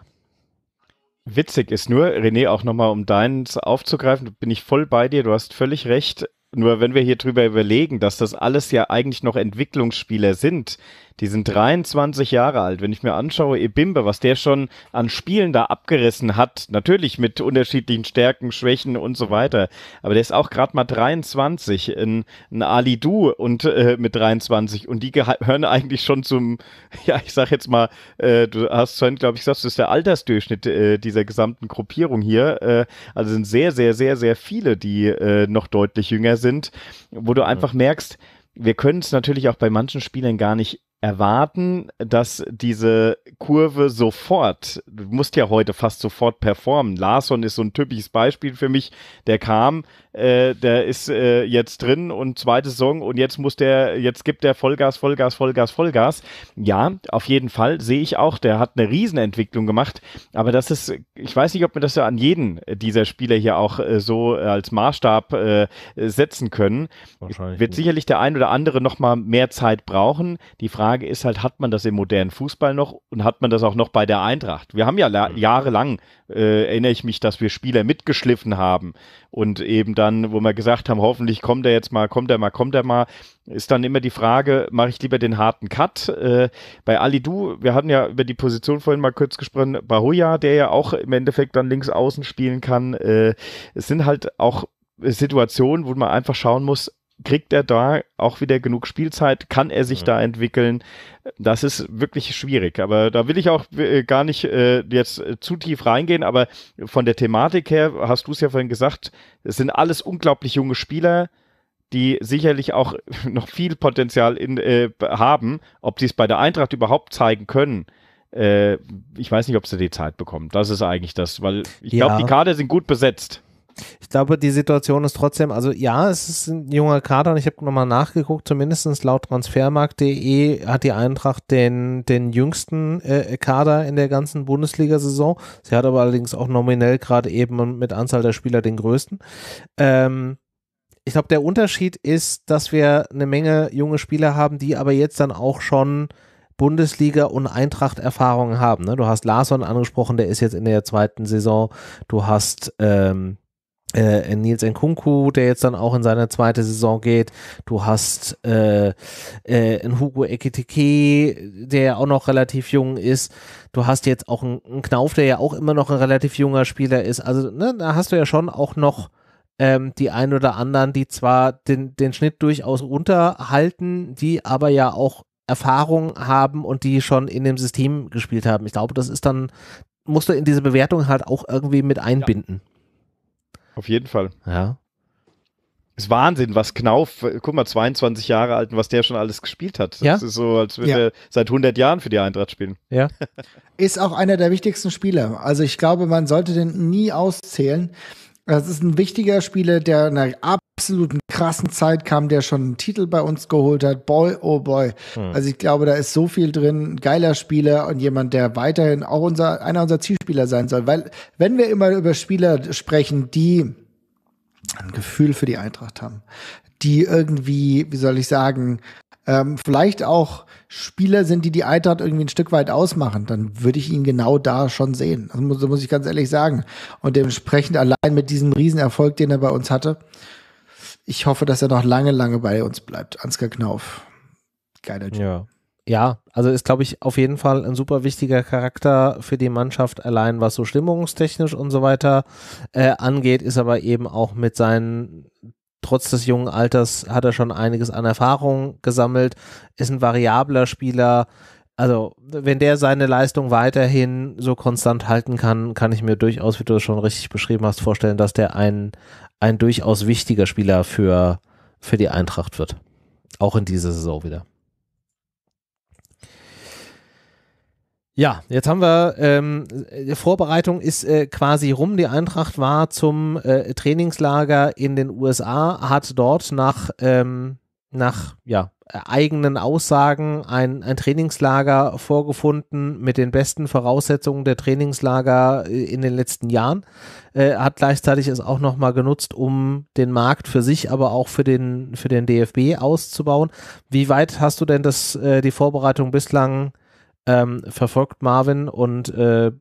Witzig ist nur, René, auch nochmal, um deins aufzugreifen, bin ich voll bei dir, du hast völlig recht. Nur wenn wir hier drüber überlegen, dass das alles ja eigentlich noch Entwicklungsspieler sind, die sind 23 Jahre alt. Wenn ich mir anschaue, Ebimbe, was der schon an Spielen da abgerissen hat, natürlich mit unterschiedlichen Stärken, Schwächen und so weiter, aber der ist auch gerade mal 23, ein, ein Ali Du und äh, mit 23 und die gehören eigentlich schon zum, [laughs] ja, ich sag jetzt mal, äh, du hast schon, glaube ich, gesagt, das ist der Altersdurchschnitt äh, dieser gesamten Gruppierung hier. Äh, also sind sehr, sehr, sehr, sehr viele, die äh, noch deutlich jünger sind, wo du einfach merkst, wir können es natürlich auch bei manchen Spielern gar nicht erwarten, dass diese Kurve sofort, du musst ja heute fast sofort performen. Larson ist so ein typisches Beispiel für mich, der kam, äh, der ist äh, jetzt drin und zweite Saison und jetzt muss der, jetzt gibt der Vollgas, Vollgas, Vollgas, Vollgas. Ja, auf jeden Fall sehe ich auch, der hat eine Riesenentwicklung gemacht, aber das ist, ich weiß nicht, ob wir das ja an jeden dieser Spieler hier auch äh, so äh, als Maßstab äh, setzen können. Wahrscheinlich Wird nicht. sicherlich der ein oder andere nochmal mehr Zeit brauchen. Die Frage ist halt, hat man das im modernen Fußball noch und hat man das auch noch bei der Eintracht? Wir haben ja mhm. jahrelang, äh, erinnere ich mich, dass wir Spieler mitgeschliffen haben und eben dann, wo wir gesagt haben, hoffentlich kommt er jetzt mal, kommt er mal, kommt er mal, ist dann immer die Frage, mache ich lieber den harten Cut? Äh, bei Ali Du, wir hatten ja über die Position vorhin mal kurz gesprochen, Bahuya, der ja auch im Endeffekt dann links außen spielen kann. Äh, es sind halt auch Situationen, wo man einfach schauen muss, kriegt er da auch wieder genug Spielzeit? Kann er sich ja. Mhm. da entwickeln? Das ist wirklich schwierig. Aber da will ich auch äh, gar nicht äh, jetzt äh, zu tief reingehen. Aber von der Thematik her hast du es ja vorhin gesagt, es sind alles unglaublich junge Spieler die sicherlich auch [laughs] noch viel Potenzial in, äh, haben, ob sie es bei der Eintracht überhaupt zeigen können. Äh, ich weiß nicht, ob sie die Zeit bekommen. Das ist eigentlich das, weil ich ja. glaube, die Kader sind gut besetzt. Ich glaube, die Situation ist trotzdem, also ja, es ist ein junger Kader und ich habe nochmal nachgeguckt, zumindest laut transfermarkt.de hat die Eintracht den, den jüngsten äh, Kader in der ganzen Bundesliga-Saison. Sie hat aber allerdings auch nominell gerade eben mit Anzahl der Spieler den größten. Ähm, ich glaube, der Unterschied ist, dass wir eine Menge junge Spieler haben, die aber jetzt dann auch schon Bundesliga und Eintracht Erfahrungen haben. Ne? Du hast Larsson angesprochen, der ist jetzt in der zweiten Saison. Du hast ähm, äh, Nils Nkunku, der jetzt dann auch in seine zweite Saison geht. Du hast äh, äh, einen Hugo Ekitike, der ja auch noch relativ jung ist. Du hast jetzt auch einen, einen, Knauf, der ja auch immer noch ein relativ junger Spieler ist. Also ne, da hast du ja schon auch noch ähm, die ein oder anderen, die zwar den, den Schnitt durchaus runterhalten, die aber ja auch Erfahrung haben und die schon in dem System gespielt haben. Ich glaube, das ist dann, musst du in diese Bewertung halt auch irgendwie mit einbinden. Ja. Auf jeden Fall. Ja. Ist Wahnsinn, was Knauf, guck mal, 22 Jahre alt, was der schon alles gespielt hat. Das ja? ist so, als würde ja. er seit 100 Jahren für die Eintracht spielen. Ja. [laughs] Ist auch einer der wichtigsten Spieler. Also ich glaube, man sollte den nie auszählen. Das ist ein wichtiger Spieler, der eine absoluten krassen Zeit kam, der schon einen Titel bei uns geholt hat. Boy, oh boy. Hm. Also ich glaube, da ist so viel drin. geiler Spieler und jemand, der weiterhin auch unser, einer unserer Zielspieler sein soll. Weil, wenn wir immer über Spieler sprechen, die ein Gefühl für die Eintracht haben, die irgendwie, wie soll ich sagen, ähm, vielleicht auch Spieler sind, die die Eintracht irgendwie ein Stück weit ausmachen, dann würde ich ihn genau da schon sehen. Das muss, das muss ich ganz ehrlich sagen. Und dementsprechend allein mit diesem Riesenerfolg, den er bei uns hatte, ich hoffe, dass er noch lange, lange bei uns bleibt. Ansgar Knauf. Geiler Typ. Ja. ja, also ist, glaube ich, auf jeden Fall ein super wichtiger Charakter für die Mannschaft, allein was so stimmungstechnisch und so weiter äh, angeht, ist aber eben auch mit seinen trotz des jungen Alters hat er schon einiges an Erfahrung gesammelt, ist ein variabler Spieler, also wenn der seine Leistung weiterhin so konstant halten kann, kann ich mir durchaus, wie du es schon richtig beschrieben hast, vorstellen, dass der ein, ein durchaus wichtiger Spieler für, für die Eintracht wird. Auch in dieser Saison wieder. Ja, jetzt haben wir, ähm, die Vorbereitung ist äh, quasi rum. Die Eintracht war zum äh, Trainingslager in den USA, hat dort nach, ähm, nach, ja, eigenen Aussagen ein, ein Trainingslager vorgefunden mit den besten Voraussetzungen der Trainingslager äh, in den letzten Jahren, äh, hat gleichzeitig es auch nochmal genutzt, um den Markt für sich, aber auch für den, für den DFB auszubauen. Wie weit hast du denn das, äh, die Vorbereitung bislang ähm, verfolgt Marvin und äh,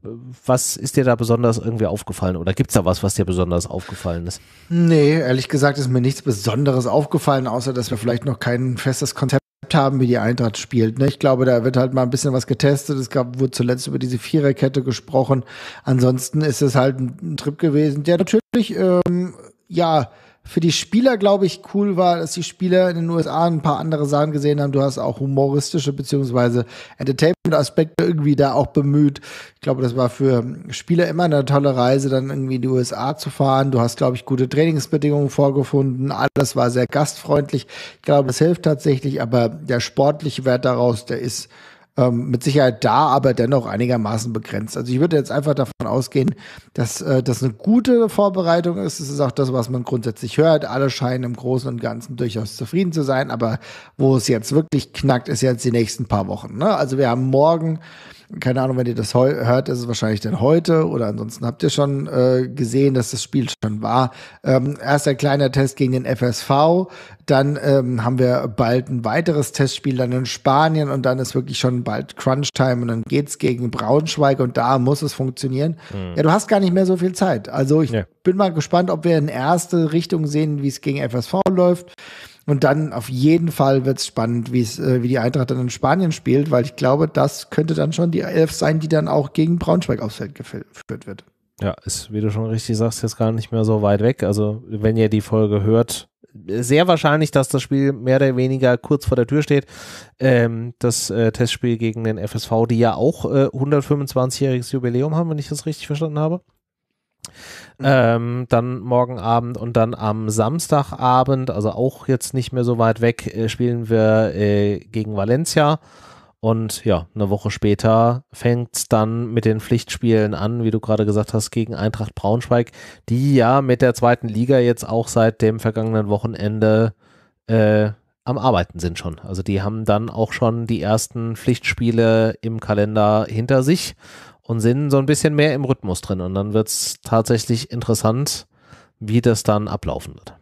was ist dir da besonders irgendwie aufgefallen oder gibt es da was, was dir besonders aufgefallen ist? Nee, ehrlich gesagt ist mir nichts Besonderes aufgefallen, außer dass wir vielleicht noch kein festes Konzept haben, wie die Eintracht spielt. Ne? Ich glaube, da wird halt mal ein bisschen was getestet. Es gab, wurde zuletzt über diese Viererkette gesprochen. Ansonsten ist es halt ein, Trip gewesen, der natürlich, ähm, ja, für die Spieler, glaube ich, cool war, dass die Spieler in den USA ein paar andere Sachen gesehen haben. Du hast auch humoristische beziehungsweise Entertainment-Aspekte irgendwie da auch bemüht. Ich glaube, das war für Spieler immer eine tolle Reise, dann irgendwie in die USA zu fahren. Du hast, glaube ich, gute Trainingsbedingungen vorgefunden. Alles war sehr gastfreundlich. Ich glaube, das hilft tatsächlich, aber der sportliche Wert daraus, der ist ähm, mit Sicherheit da, aber dennoch einigermaßen begrenzt. Also ich würde jetzt einfach davon ausgehen, dass äh, das eine gute Vorbereitung ist. Das ist auch das, was man grundsätzlich hört. Alle scheinen im Großen und Ganzen durchaus zufrieden zu sein, aber wo es jetzt wirklich knackt, ist jetzt die nächsten paar Wochen. Ne? Also wir haben morgen keine Ahnung, wenn ihr das hört, ist es wahrscheinlich dann heute oder ansonsten habt ihr schon äh, gesehen, dass das Spiel schon war. Ähm, erst ein kleiner Test gegen den FSV, dann ähm, haben wir bald ein weiteres Testspiel dann in Spanien und dann ist wirklich schon bald Crunch-Time und dann geht's gegen Braunschweig und da muss es funktionieren. Mhm. Ja, du hast gar nicht mehr so viel Zeit. Also ich ja. bin mal gespannt, ob wir in erste Richtung sehen, wie es gegen FSV läuft. Und dann auf jeden Fall wird es spannend, wie äh, wie die Eintracht dann in Spanien spielt, weil ich glaube, das könnte dann schon die Elf sein, die dann auch gegen Braunschweig aufs Feld geführt wird. Ja, ist, wie du schon richtig sagst, jetzt gar nicht mehr so weit weg. Also, wenn ihr die Folge hört, sehr wahrscheinlich, dass das Spiel mehr oder weniger kurz vor der Tür steht. Ähm, das äh, Testspiel gegen den FSV, die ja auch äh, 125-jähriges Jubiläum haben, wenn ich das richtig verstanden habe. Mhm. Ähm, dann morgen Abend und dann am Samstagabend, also auch jetzt nicht mehr so weit weg, äh, spielen wir äh, gegen Valencia. Und ja, eine Woche später fängt es dann mit den Pflichtspielen an, wie du gerade gesagt hast, gegen Eintracht Braunschweig, die ja mit der zweiten Liga jetzt auch seit dem vergangenen Wochenende äh, am Arbeiten sind schon. Also die haben dann auch schon die ersten Pflichtspiele im Kalender hinter sich und sind so ein bisschen mehr im Rhythmus drin. Und dann wird es tatsächlich interessant, wie das dann ablaufen wird.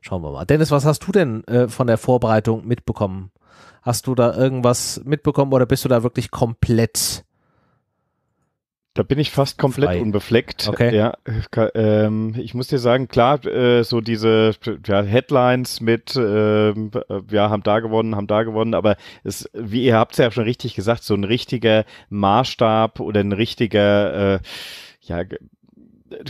Schauen wir mal. Dennis, was hast du denn äh, von der Vorbereitung mitbekommen? Hast du da irgendwas mitbekommen oder bist du da wirklich komplett da bin ich fast komplett Frei. unbefleckt. Okay. Ja, ähm, ich muss dir sagen, klar, äh, so diese ja, Headlines mit, ähm, äh, ja, haben da gewonnen, haben da gewonnen, aber es, wie ihr habt es ja schon richtig gesagt, so ein richtiger Maßstab oder ein richtiger, äh, ja,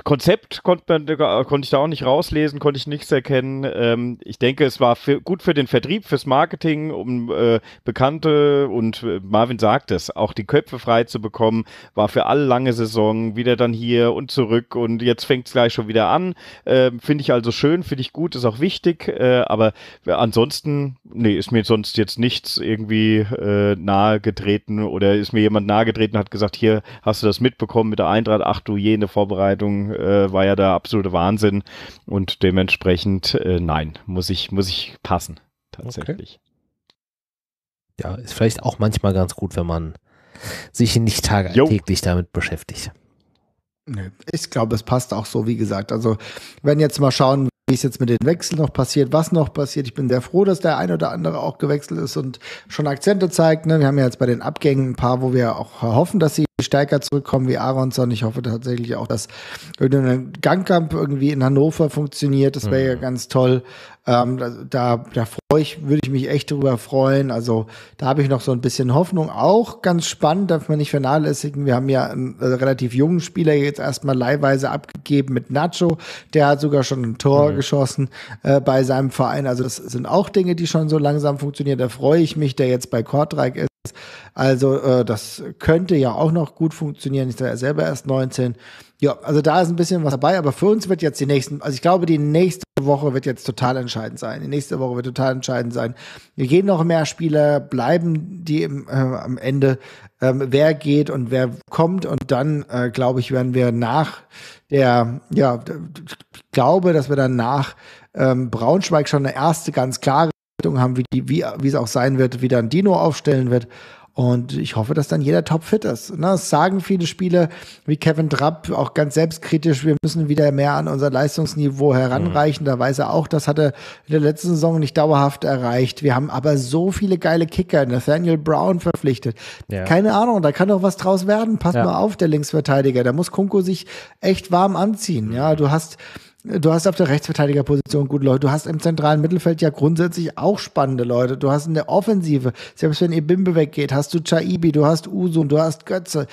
Konzept konnte, man, konnte ich da auch nicht rauslesen, konnte ich nichts erkennen. Ähm, ich denke, es war für, gut für den Vertrieb, fürs Marketing, um äh, Bekannte und äh, Marvin sagt es, auch die Köpfe frei zu bekommen, war für alle lange Saison wieder dann hier und zurück und jetzt fängt es gleich schon wieder an. Äh, finde ich also schön, finde ich gut, ist auch wichtig, äh, aber ansonsten, nee, ist mir sonst jetzt nichts irgendwie äh, nahe getreten oder ist mir jemand nahe getreten, hat gesagt, hier hast du das mitbekommen mit der Eintracht, ach du jene Vorbereitung Entscheidung äh, war ja der absolute Wahnsinn und dementsprechend äh, nein, muss ich, muss ich passen, tatsächlich. Okay. Ja, ist vielleicht auch manchmal ganz gut, wenn man sich nicht tagtäglich damit beschäftigt. Ich glaube, es passt auch so, wie gesagt. Also, wenn jetzt mal schauen, wie ist jetzt mit den Wechseln noch passiert, was noch passiert. Ich bin sehr froh, dass der ein oder andere auch gewechselt ist und schon Akzente zeigt. Ne? Wir haben ja jetzt bei den Abgängen ein paar, wo wir auch hoffen, dass sie stärker zurückkommen wie Aronson. Ich hoffe tatsächlich auch, dass irgendein Gangkamp irgendwie in Hannover funktioniert. Das wäre ja mhm. ganz toll. Ähm, da da freue ich, würde ich mich echt darüber freuen. Also da habe ich noch so ein bisschen Hoffnung. Auch ganz spannend, darf man nicht vernachlässigen. Wir haben ja einen äh, relativ jungen Spieler jetzt erstmal leihweise abgegeben mit Nacho. Der hat sogar schon ein Tor mhm. geschossen äh, bei seinem Verein. Also das sind auch Dinge, die schon so langsam funktionieren. Da freue ich mich, der jetzt bei Kortreik ist. Also äh, das könnte ja auch noch gut funktionieren. Ich war ja selber erst 19. Ja, also da ist ein bisschen was dabei, aber für uns wird jetzt die nächsten, also ich glaube, die nächste Woche wird jetzt total entscheidend sein. Die nächste Woche wird total entscheidend sein. Wir gehen noch mehr Spieler, bleiben die im, äh, am Ende, ähm, wer geht und wer kommt und dann, äh, glaube ich, werden wir nach der, ja, ich glaube, dass wir dann nach ähm, Braunschweig schon eine erste ganz klare haben, wie, die, wie, wie es auch sein wird, wie dann Dino aufstellen wird. Und ich hoffe, dass dann jeder topfit ist. Ne? Das sagen viele Spieler wie Kevin Trapp, auch ganz selbstkritisch, wir müssen wieder mehr an unser Leistungsniveau heranreichen. Mhm. Da weiß er auch, das hat er in der letzten Saison nicht dauerhaft erreicht. Wir haben aber so viele geile Kicker, Nathaniel Brown verpflichtet. Ja. Keine Ahnung, da kann doch was draus werden. Pass ja. mal auf, der Linksverteidiger. Da muss Kunko sich echt warm anziehen. Mhm. Ja, du hast Du hast auf der Rechtsverteidigerposition gut Leute. Du hast im zentralen Mittelfeld ja grundsätzlich auch spannende Leute. Du hast in der Offensive, selbst wenn Ebimbe weggeht, hast du Chaibi, du hast Usun, du hast Götze.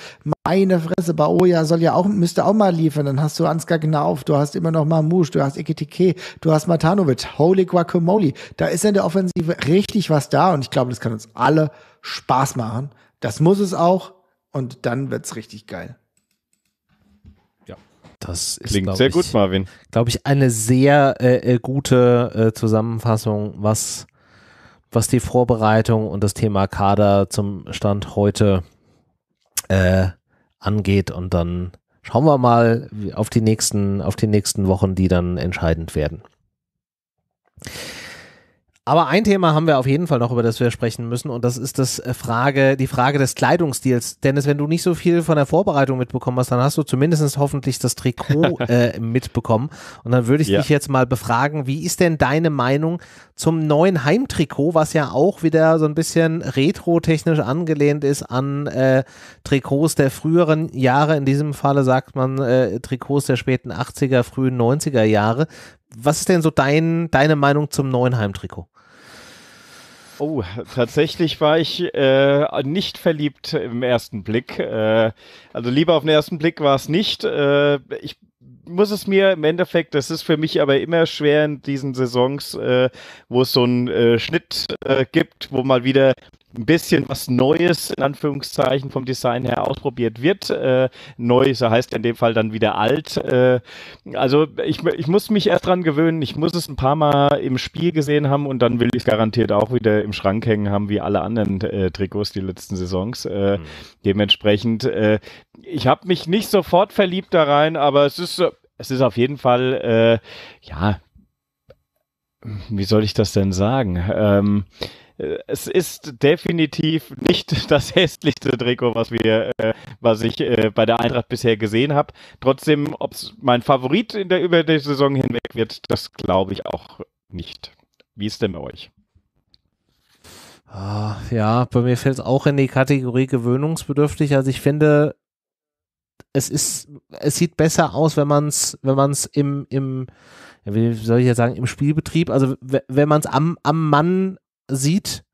Meine Fresse, Baoja soll ja auch, müsste auch mal liefern. Dann hast du Ansgar Knauf, du hast immer noch Mamouche, du hast Ekitike, du hast Matanovic. Holy guacamole. Da ist in der Offensive richtig was da und ich glaube, das kann uns alle Spaß machen. Das muss es auch und dann wird's richtig geil. Das ist, Klingt sehr ich, gut, Marvin. Glaube ich, eine sehr äh, äh, gute äh, Zusammenfassung, was, was die Vorbereitung und das Thema Kader zum Stand heute äh, angeht. Und dann schauen wir mal auf die nächsten, auf die nächsten Wochen, die dann entscheidend werden. Aber ein Thema haben wir auf jeden Fall noch, über das wir sprechen müssen, und das ist das äh, Frage, die Frage des Kleidungsstils. Dennis, wenn du nicht so viel von der Vorbereitung mitbekommen hast, dann hast du zumindest hoffentlich das Trikot [laughs] äh, mitbekommen. Und dann würde ich ja. dich jetzt mal befragen, wie ist denn deine Meinung zum neuen Heimtrikot, was ja auch wieder so ein bisschen retro-technisch angelehnt ist an äh, Trikots der früheren Jahre. In diesem Falle sagt man äh, Trikots der späten 80er, frühen 90er Jahre. Was ist denn so dein, deine Meinung zum neuen Heimtrikot? Oh, tatsächlich war ich äh, nicht verliebt im ersten Blick. Äh, also lieber auf den ersten Blick war es nicht. Äh, ich muss es mir im Endeffekt, das ist für mich aber immer schwer in diesen Saisons, äh, wo es so einen äh, Schnitt äh, gibt, wo mal wieder ein bisschen was Neues in Anführungszeichen vom Design her ausprobiert wird. Äh, neu so heißt in dem Fall dann wieder alt. Äh, also ich, ich muss mich erst dran gewöhnen. Ich muss es ein paar Mal im Spiel gesehen haben und dann will ich es garantiert auch wieder im Schrank hängen haben, wie alle anderen äh, Trikots die letzten Saisons. Äh, mhm. Dementsprechend, äh, ich habe mich nicht sofort verliebt da rein, aber es ist, es ist auf jeden Fall, äh, ja, wie soll ich das denn sagen? Ähm, äh, es ist definitiv nicht [laughs] das hässlichste Trikot, was wir, äh, was ich äh, bei der Eintracht bisher gesehen habe. Trotzdem, ob es mein Favorit in der über die Saison hinweg wird, das glaube ich auch nicht. Wie ist denn bei euch? Ah, ja, bei mir fällt es auch in die Kategorie gewöhnungsbedürftig. Also ich finde, es ist, es sieht besser aus, wenn man es, wenn man es im, im, wie soll ich ja sagen, im Spielbetrieb, also wenn man es am, am Mann sieht,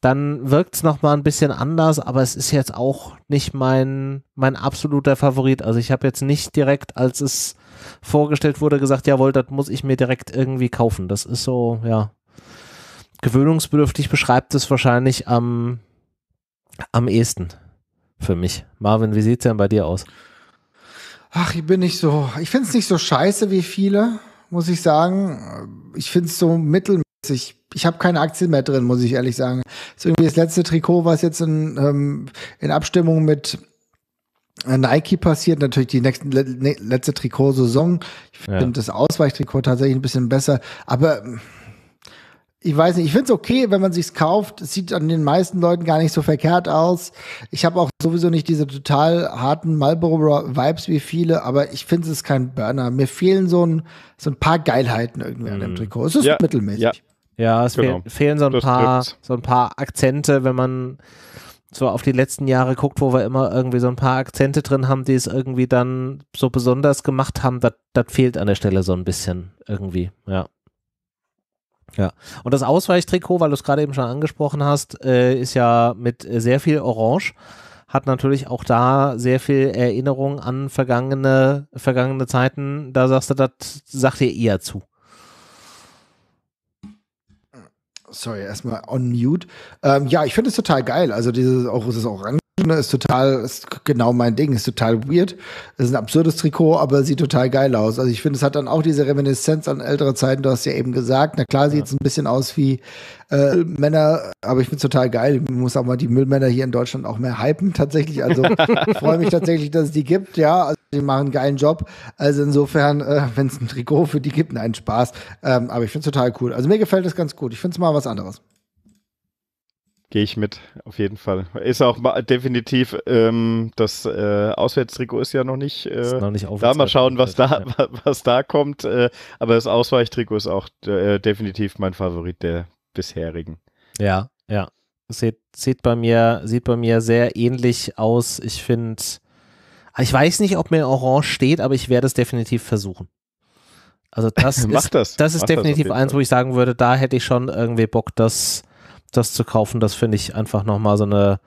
dann wirkt es nochmal ein bisschen anders, aber es ist jetzt auch nicht mein, mein absoluter Favorit. Also ich habe jetzt nicht direkt, als es vorgestellt wurde, gesagt, jawohl, das muss ich mir direkt irgendwie kaufen. Das ist so, ja. Gewöhnungsbedürftig beschreibt es wahrscheinlich am, am ehesten für mich. Marvin, wie sieht es denn bei dir aus? Ach, ich bin nicht so, ich finde es nicht so scheiße wie viele, muss ich sagen. Ich finde es so mittelmäßig ich habe keine Aktien mehr drin, muss ich ehrlich sagen. Das ist irgendwie das letzte Trikot, was jetzt in, ähm, in Abstimmung mit äh, Nike passiert. Natürlich die nächsten, le, ne, letzte Trikotsaison. Ich finde ja. das Ausweichtrikot tatsächlich ein bisschen besser. Aber ich weiß nicht, ich finde es okay, wenn man sich kauft. Es sieht an den meisten Leuten gar nicht so verkehrt aus. Ich habe auch sowieso nicht diese total harten Marlboro-Vibes wie viele, aber ich finde es ist kein Burner. Mir fehlen so ein, so ein paar Geilheiten irgendwie an dem mhm. Trikot. Es ist ja, mittelmäßig. Ja. Ja, es genau. fehl, fehlen so ein, paar, so ein paar Akzente, wenn man so auf die letzten Jahre guckt, wo wir immer irgendwie so ein paar Akzente drin haben, die es irgendwie dann so besonders gemacht haben, das fehlt an der Stelle so ein bisschen irgendwie, ja. Ja, und das Ausweichtrikot, weil du es gerade eben schon angesprochen hast, äh, ist ja mit sehr viel Orange, hat natürlich auch da sehr viel Erinnerung an vergangene, vergangene Zeiten, da sagst du, das sagt dir eher zu. sorry, erstmal on mute. Ähm, ja, ich finde es total geil. Also dieses auch, es ist auch Fortuna ist total, ist genau mein Ding, ist total weird. Es ist ein absurdes Trikot, aber sieht total geil aus. Also ich finde, es hat dann auch diese Reminiszenz an ältere Zeiten. Du hast ja eben gesagt, na klar sieht es ja. ein bisschen aus wie äh, Männer, aber ich finde es total geil. Ich muss auch mal die Müllmänner hier in Deutschland auch mehr hypen tatsächlich. Also ich [laughs] freue mich tatsächlich, dass es die gibt. Ja, also die machen einen geilen Job. Also insofern, äh, wenn es ein Trikot für die gibt, nein, Spaß. Ähm, aber ich finde es total cool. Also mir gefällt es ganz gut. Ich finde es mal was anderes. Gehe ich mit, auf jeden Fall. Ist auch definitiv, ähm, das äh, Auswärtstrikot ist ja noch nicht, äh, noch nicht da. Mal schauen, was da, ja. was da kommt. Äh, aber das Ausweichtrikot ist auch äh, definitiv mein Favorit der bisherigen. Ja, ja. Sieht, sieht, bei mir, sieht bei mir sehr ähnlich aus. Ich finde, ich weiß nicht, ob mir Orange steht, aber ich werde es definitiv versuchen. Also das [laughs] ist, das. das ist Mach definitiv das eins, wo ich sagen würde, da hätte ich schon irgendwie Bock, dass das zu kaufen, das finde ich einfach nochmal so eine,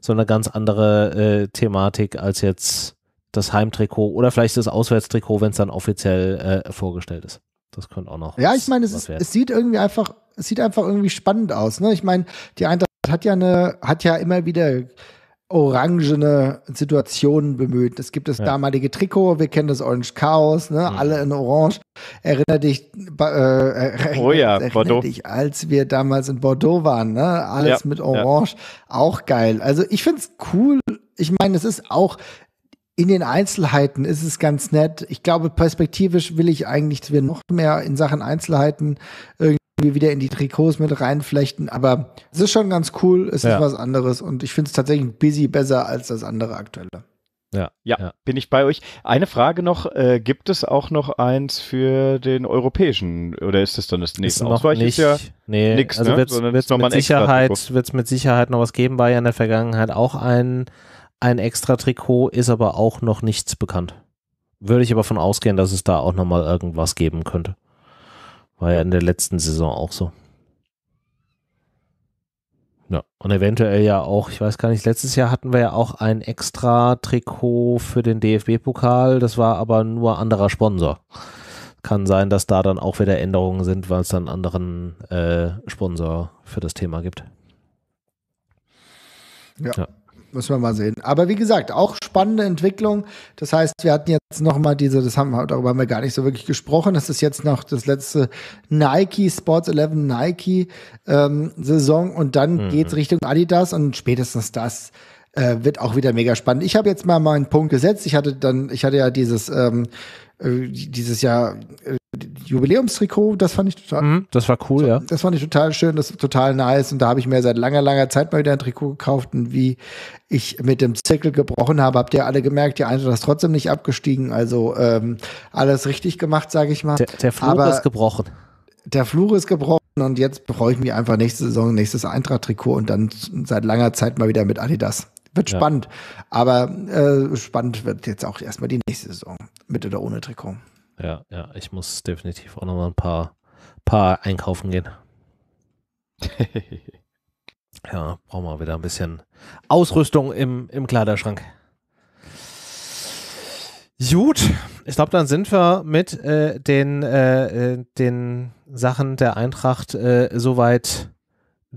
so eine ganz andere äh, Thematik als jetzt das Heimtrikot oder vielleicht das Auswärtstrikot, wenn es dann offiziell äh, vorgestellt ist. Das könnte auch noch. Ja, ich meine, es, es sieht irgendwie einfach, es sieht einfach irgendwie spannend aus. Ne? Ich meine, die Eintracht hat ja eine, hat ja immer wieder orangene Situationen bemüht. Es gibt das ja. damalige Trikot, wir kennen das Orange Chaos, ne? Mhm. alle in Orange. Erinner dich, äh, äh, oh ja, Bordeaux. dich, als wir damals in Bordeaux waren, ne? alles ja. mit Orange, ja. auch geil. Also ich finde es cool. Ich meine, es ist auch in den Einzelheiten ist es ganz nett. Ich glaube, perspektivisch will ich eigentlich dass wir noch mehr in Sachen Einzelheiten irgendwie irgendwie wieder in die Trikots mit reinflechten. Aber es ist schon ganz cool, es ja. ist was anderes und ich finde es tatsächlich busy besser als das andere aktuelle. Ja, ja, ja, bin ich bei euch. Eine Frage noch, äh, gibt es auch noch eins für den europäischen oder ist das dann das nächste? Ist noch nicht, ist ja nee, nix, also ne? wird's, wird's mit Sicherheit, wird es mit Sicherheit noch was geben, war ja in der Vergangenheit auch ein, ein extra Trikot, ist aber auch noch nichts bekannt. Würde ich aber von ausgehen, dass es da auch nochmal irgendwas geben könnte. War ja in der letzten Saison auch so. Ja, und eventuell ja auch, ich weiß gar nicht, letztes Jahr hatten wir ja auch ein extra Trikot für den DFB-Pokal, das war aber nur anderer Sponsor. Kann sein, dass da dann auch wieder Änderungen sind, weil es dann anderen äh, Sponsor für das Thema gibt. ja. ja müssen wir mal sehen. Aber wie gesagt, auch spannende Entwicklung. Das heißt, wir hatten jetzt nochmal diese, das haben wir, darüber haben wir gar nicht so wirklich gesprochen. Das ist jetzt noch das letzte Nike, Sports 11 Nike ähm, Saison und dann mhm. es Richtung Adidas und spätestens das äh, wird auch wieder mega spannend. Ich habe jetzt mal meinen Punkt gesetzt. Ich hatte dann, ich hatte ja dieses ähm, äh, dieses Jahr äh, Jubiläumstrikot, das fand ich total. Mhm, das war cool, so, ja. Das fand ich total schön, das ist total nice. Und da habe ich mir seit langer, langer Zeit mal wieder ein Trikot gekauft. Und wie ich mit dem Zirkel gebrochen habe, habt ihr alle gemerkt, die Eintracht ist trotzdem nicht abgestiegen. Also ähm, alles richtig gemacht, sage ich mal. Der, der Flur Aber ist gebrochen. Der Flur ist gebrochen und jetzt brauche ich mir einfach nächste Saison, nächstes Eintracht-Trikot und dann seit langer Zeit mal wieder mit Adidas. Wird ja. spannend. Aber äh, spannend wird jetzt auch erstmal die nächste Saison. Mit oder ohne Trikot. Ja, ja, ich muss definitiv auch nochmal ein paar, paar einkaufen gehen. [laughs] ja, brauchen wir wieder ein bisschen Ausrüstung im, im Kleiderschrank. Gut, ich glaube, dann sind wir mit äh, den, äh, äh den Sachen der Eintracht äh, soweit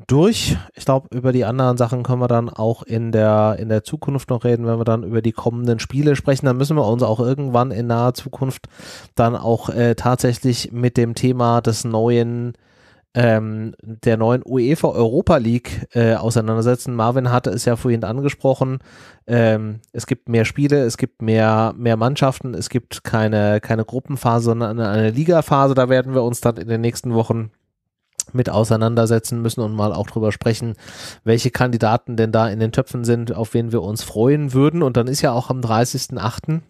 durch. Ich glaube, über die anderen Sachen können wir dann auch in der, in der Zukunft noch reden, wenn wir dann über die kommenden Spiele sprechen. Dann müssen wir uns auch irgendwann in naher Zukunft dann auch äh, tatsächlich mit dem Thema des neuen ähm, der neuen UEFA Europa League äh, auseinandersetzen. Marvin hatte es ja vorhin angesprochen. Ähm, es gibt mehr Spiele, es gibt mehr, mehr Mannschaften, es gibt keine, keine Gruppenphase, sondern eine, eine Ligaphase. Da werden wir uns dann in den nächsten Wochen mit auseinandersetzen müssen und mal auch drüber sprechen, welche Kandidaten denn da in den Töpfen sind, auf wen wir uns freuen würden. Und dann ist ja auch am 30.8.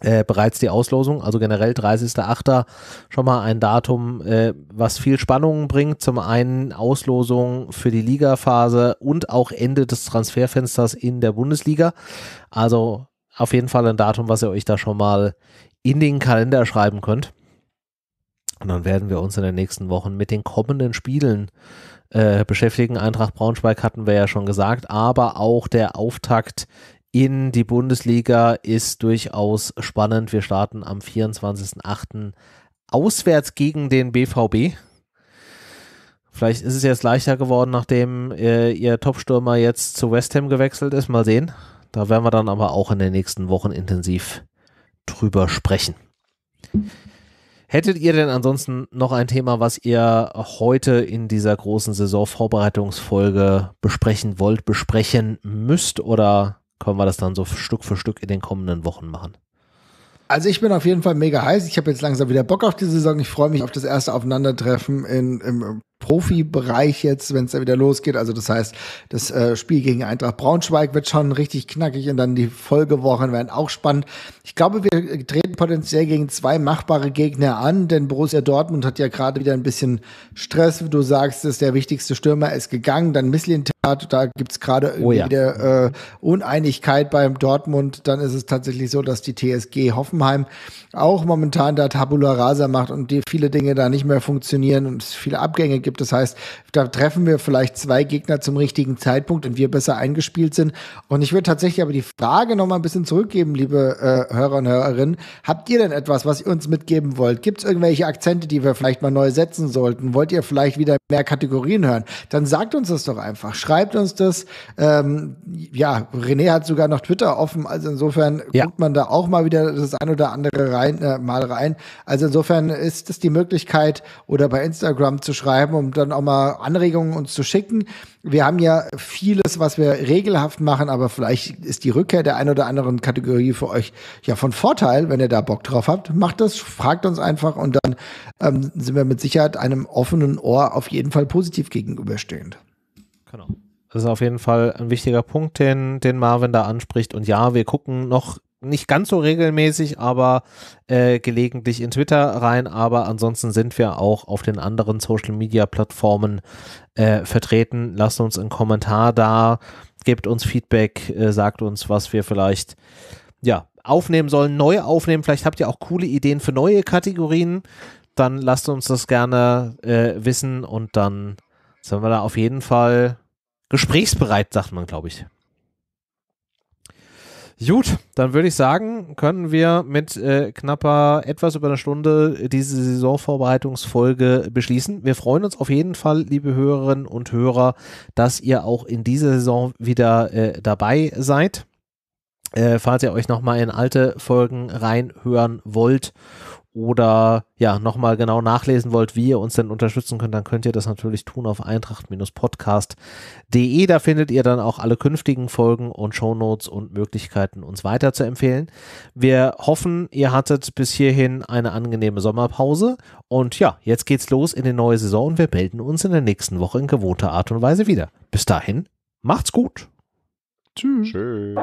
Äh, bereits die Auslosung, also generell 30.8. schon mal ein Datum, äh, was viel Spannungen bringt. Zum einen Auslosung für die Ligaphase und auch Ende des Transferfensters in der Bundesliga. Also auf jeden Fall ein Datum, was ihr euch da schon mal in den Kalender schreiben könnt. Und dann werden wir uns in den nächsten Wochen mit den kommenden Spielen äh, beschäftigen. Eintracht Braunschweig hatten wir ja schon gesagt, aber auch der Auftakt in die Bundesliga ist durchaus spannend. Wir starten am 24.08. auswärts gegen den BVB. Vielleicht ist es jetzt leichter geworden, nachdem äh, ihr Topstürmer jetzt zu West Ham gewechselt ist. Mal sehen. Da werden wir dann aber auch in den nächsten Wochen intensiv drüber sprechen. Hättet ihr denn ansonsten noch ein Thema, was ihr heute in dieser großen Saisonvorbereitungsfolge besprechen wollt, besprechen müsst oder können wir das dann so Stück für Stück in den kommenden Wochen machen? Also ich bin auf jeden Fall mega heiß. Ich habe jetzt langsam wieder Bock auf die Saison. Ich freue mich auf das erste Aufeinandertreffen in, im Profibereich jetzt, wenn es da wieder losgeht. Also das heißt, das äh, Spiel gegen Eintracht Braunschweig wird schon richtig knackig und dann die Folgewochen werden auch spannend. Ich glaube, wir treten potenziell gegen zwei machbare Gegner an, denn Borussia Dortmund hat ja gerade wieder ein bisschen Stress. du sagst, dass der wichtigste Stürmer ist gegangen, dann Misslintat, da gibt's gerade oh ja. wieder äh, Uneinigkeit beim Dortmund. Dann ist es tatsächlich so, dass die TSG Hoffenheim auch momentan da Tabula Rasa macht und die viele Dinge da nicht mehr funktionieren und es viele Abgänge gibt gibt. Das heißt, da treffen wir vielleicht zwei Gegner zum richtigen Zeitpunkt und wir besser eingespielt sind. Und ich würde tatsächlich aber die Frage nochmal ein bisschen zurückgeben, liebe äh, Hörer und Hörerinnen. Habt ihr denn etwas, was ihr uns mitgeben wollt? Gibt es irgendwelche Akzente, die wir vielleicht mal neu setzen sollten? Wollt ihr vielleicht wieder mehr Kategorien hören? Dann sagt uns das doch einfach. Schreibt uns das. Ähm, ja, René hat sogar noch Twitter offen. Also insofern ja. guckt man da auch mal wieder das ein oder andere rein, äh, mal rein. Also insofern ist das die Möglichkeit, oder bei Instagram zu schreiben, um dann auch mal Anregungen uns zu schicken. Wir haben ja vieles, was wir regelhaft machen, aber vielleicht ist die Rückkehr der ein oder anderen Kategorie für euch ja von Vorteil, wenn ihr da Bock drauf habt. Macht das, fragt uns einfach und dann ähm, sind wir mit Sicherheit einem offenen Ohr auf jeden Fall positiv gegenüberstehend. Genau. Das ist auf jeden Fall ein wichtiger Punkt, den, den Marvin da anspricht. Und ja, wir gucken noch nicht ganz so regelmäßig, aber äh, gelegentlich in Twitter rein. Aber ansonsten sind wir auch auf den anderen Social Media Plattformen äh, vertreten. Lasst uns einen Kommentar da, gebt uns Feedback, äh, sagt uns, was wir vielleicht ja aufnehmen sollen, neu aufnehmen. Vielleicht habt ihr auch coole Ideen für neue Kategorien. Dann lasst uns das gerne äh, wissen und dann sind wir da auf jeden Fall gesprächsbereit, sagt man, glaube ich. Gut, dann würde ich sagen, können wir mit äh, knapper etwas über einer Stunde diese Saisonvorbereitungsfolge beschließen. Wir freuen uns auf jeden Fall, liebe Hörerinnen und Hörer, dass ihr auch in dieser Saison wieder äh, dabei seid. Äh, falls ihr euch nochmal in alte Folgen reinhören wollt oder ja, nochmal genau nachlesen wollt, wie ihr uns denn unterstützen könnt, dann könnt ihr das natürlich tun auf eintracht-podcast.de. Da findet ihr dann auch alle künftigen Folgen und Shownotes und Möglichkeiten, uns weiterzuempfehlen. Wir hoffen, ihr hattet bis hierhin eine angenehme Sommerpause. Und ja, jetzt geht's los in die neue Saison und wir melden uns in der nächsten Woche in gewohnter Art und Weise wieder. Bis dahin, macht's gut. Tschüss. Tschüss.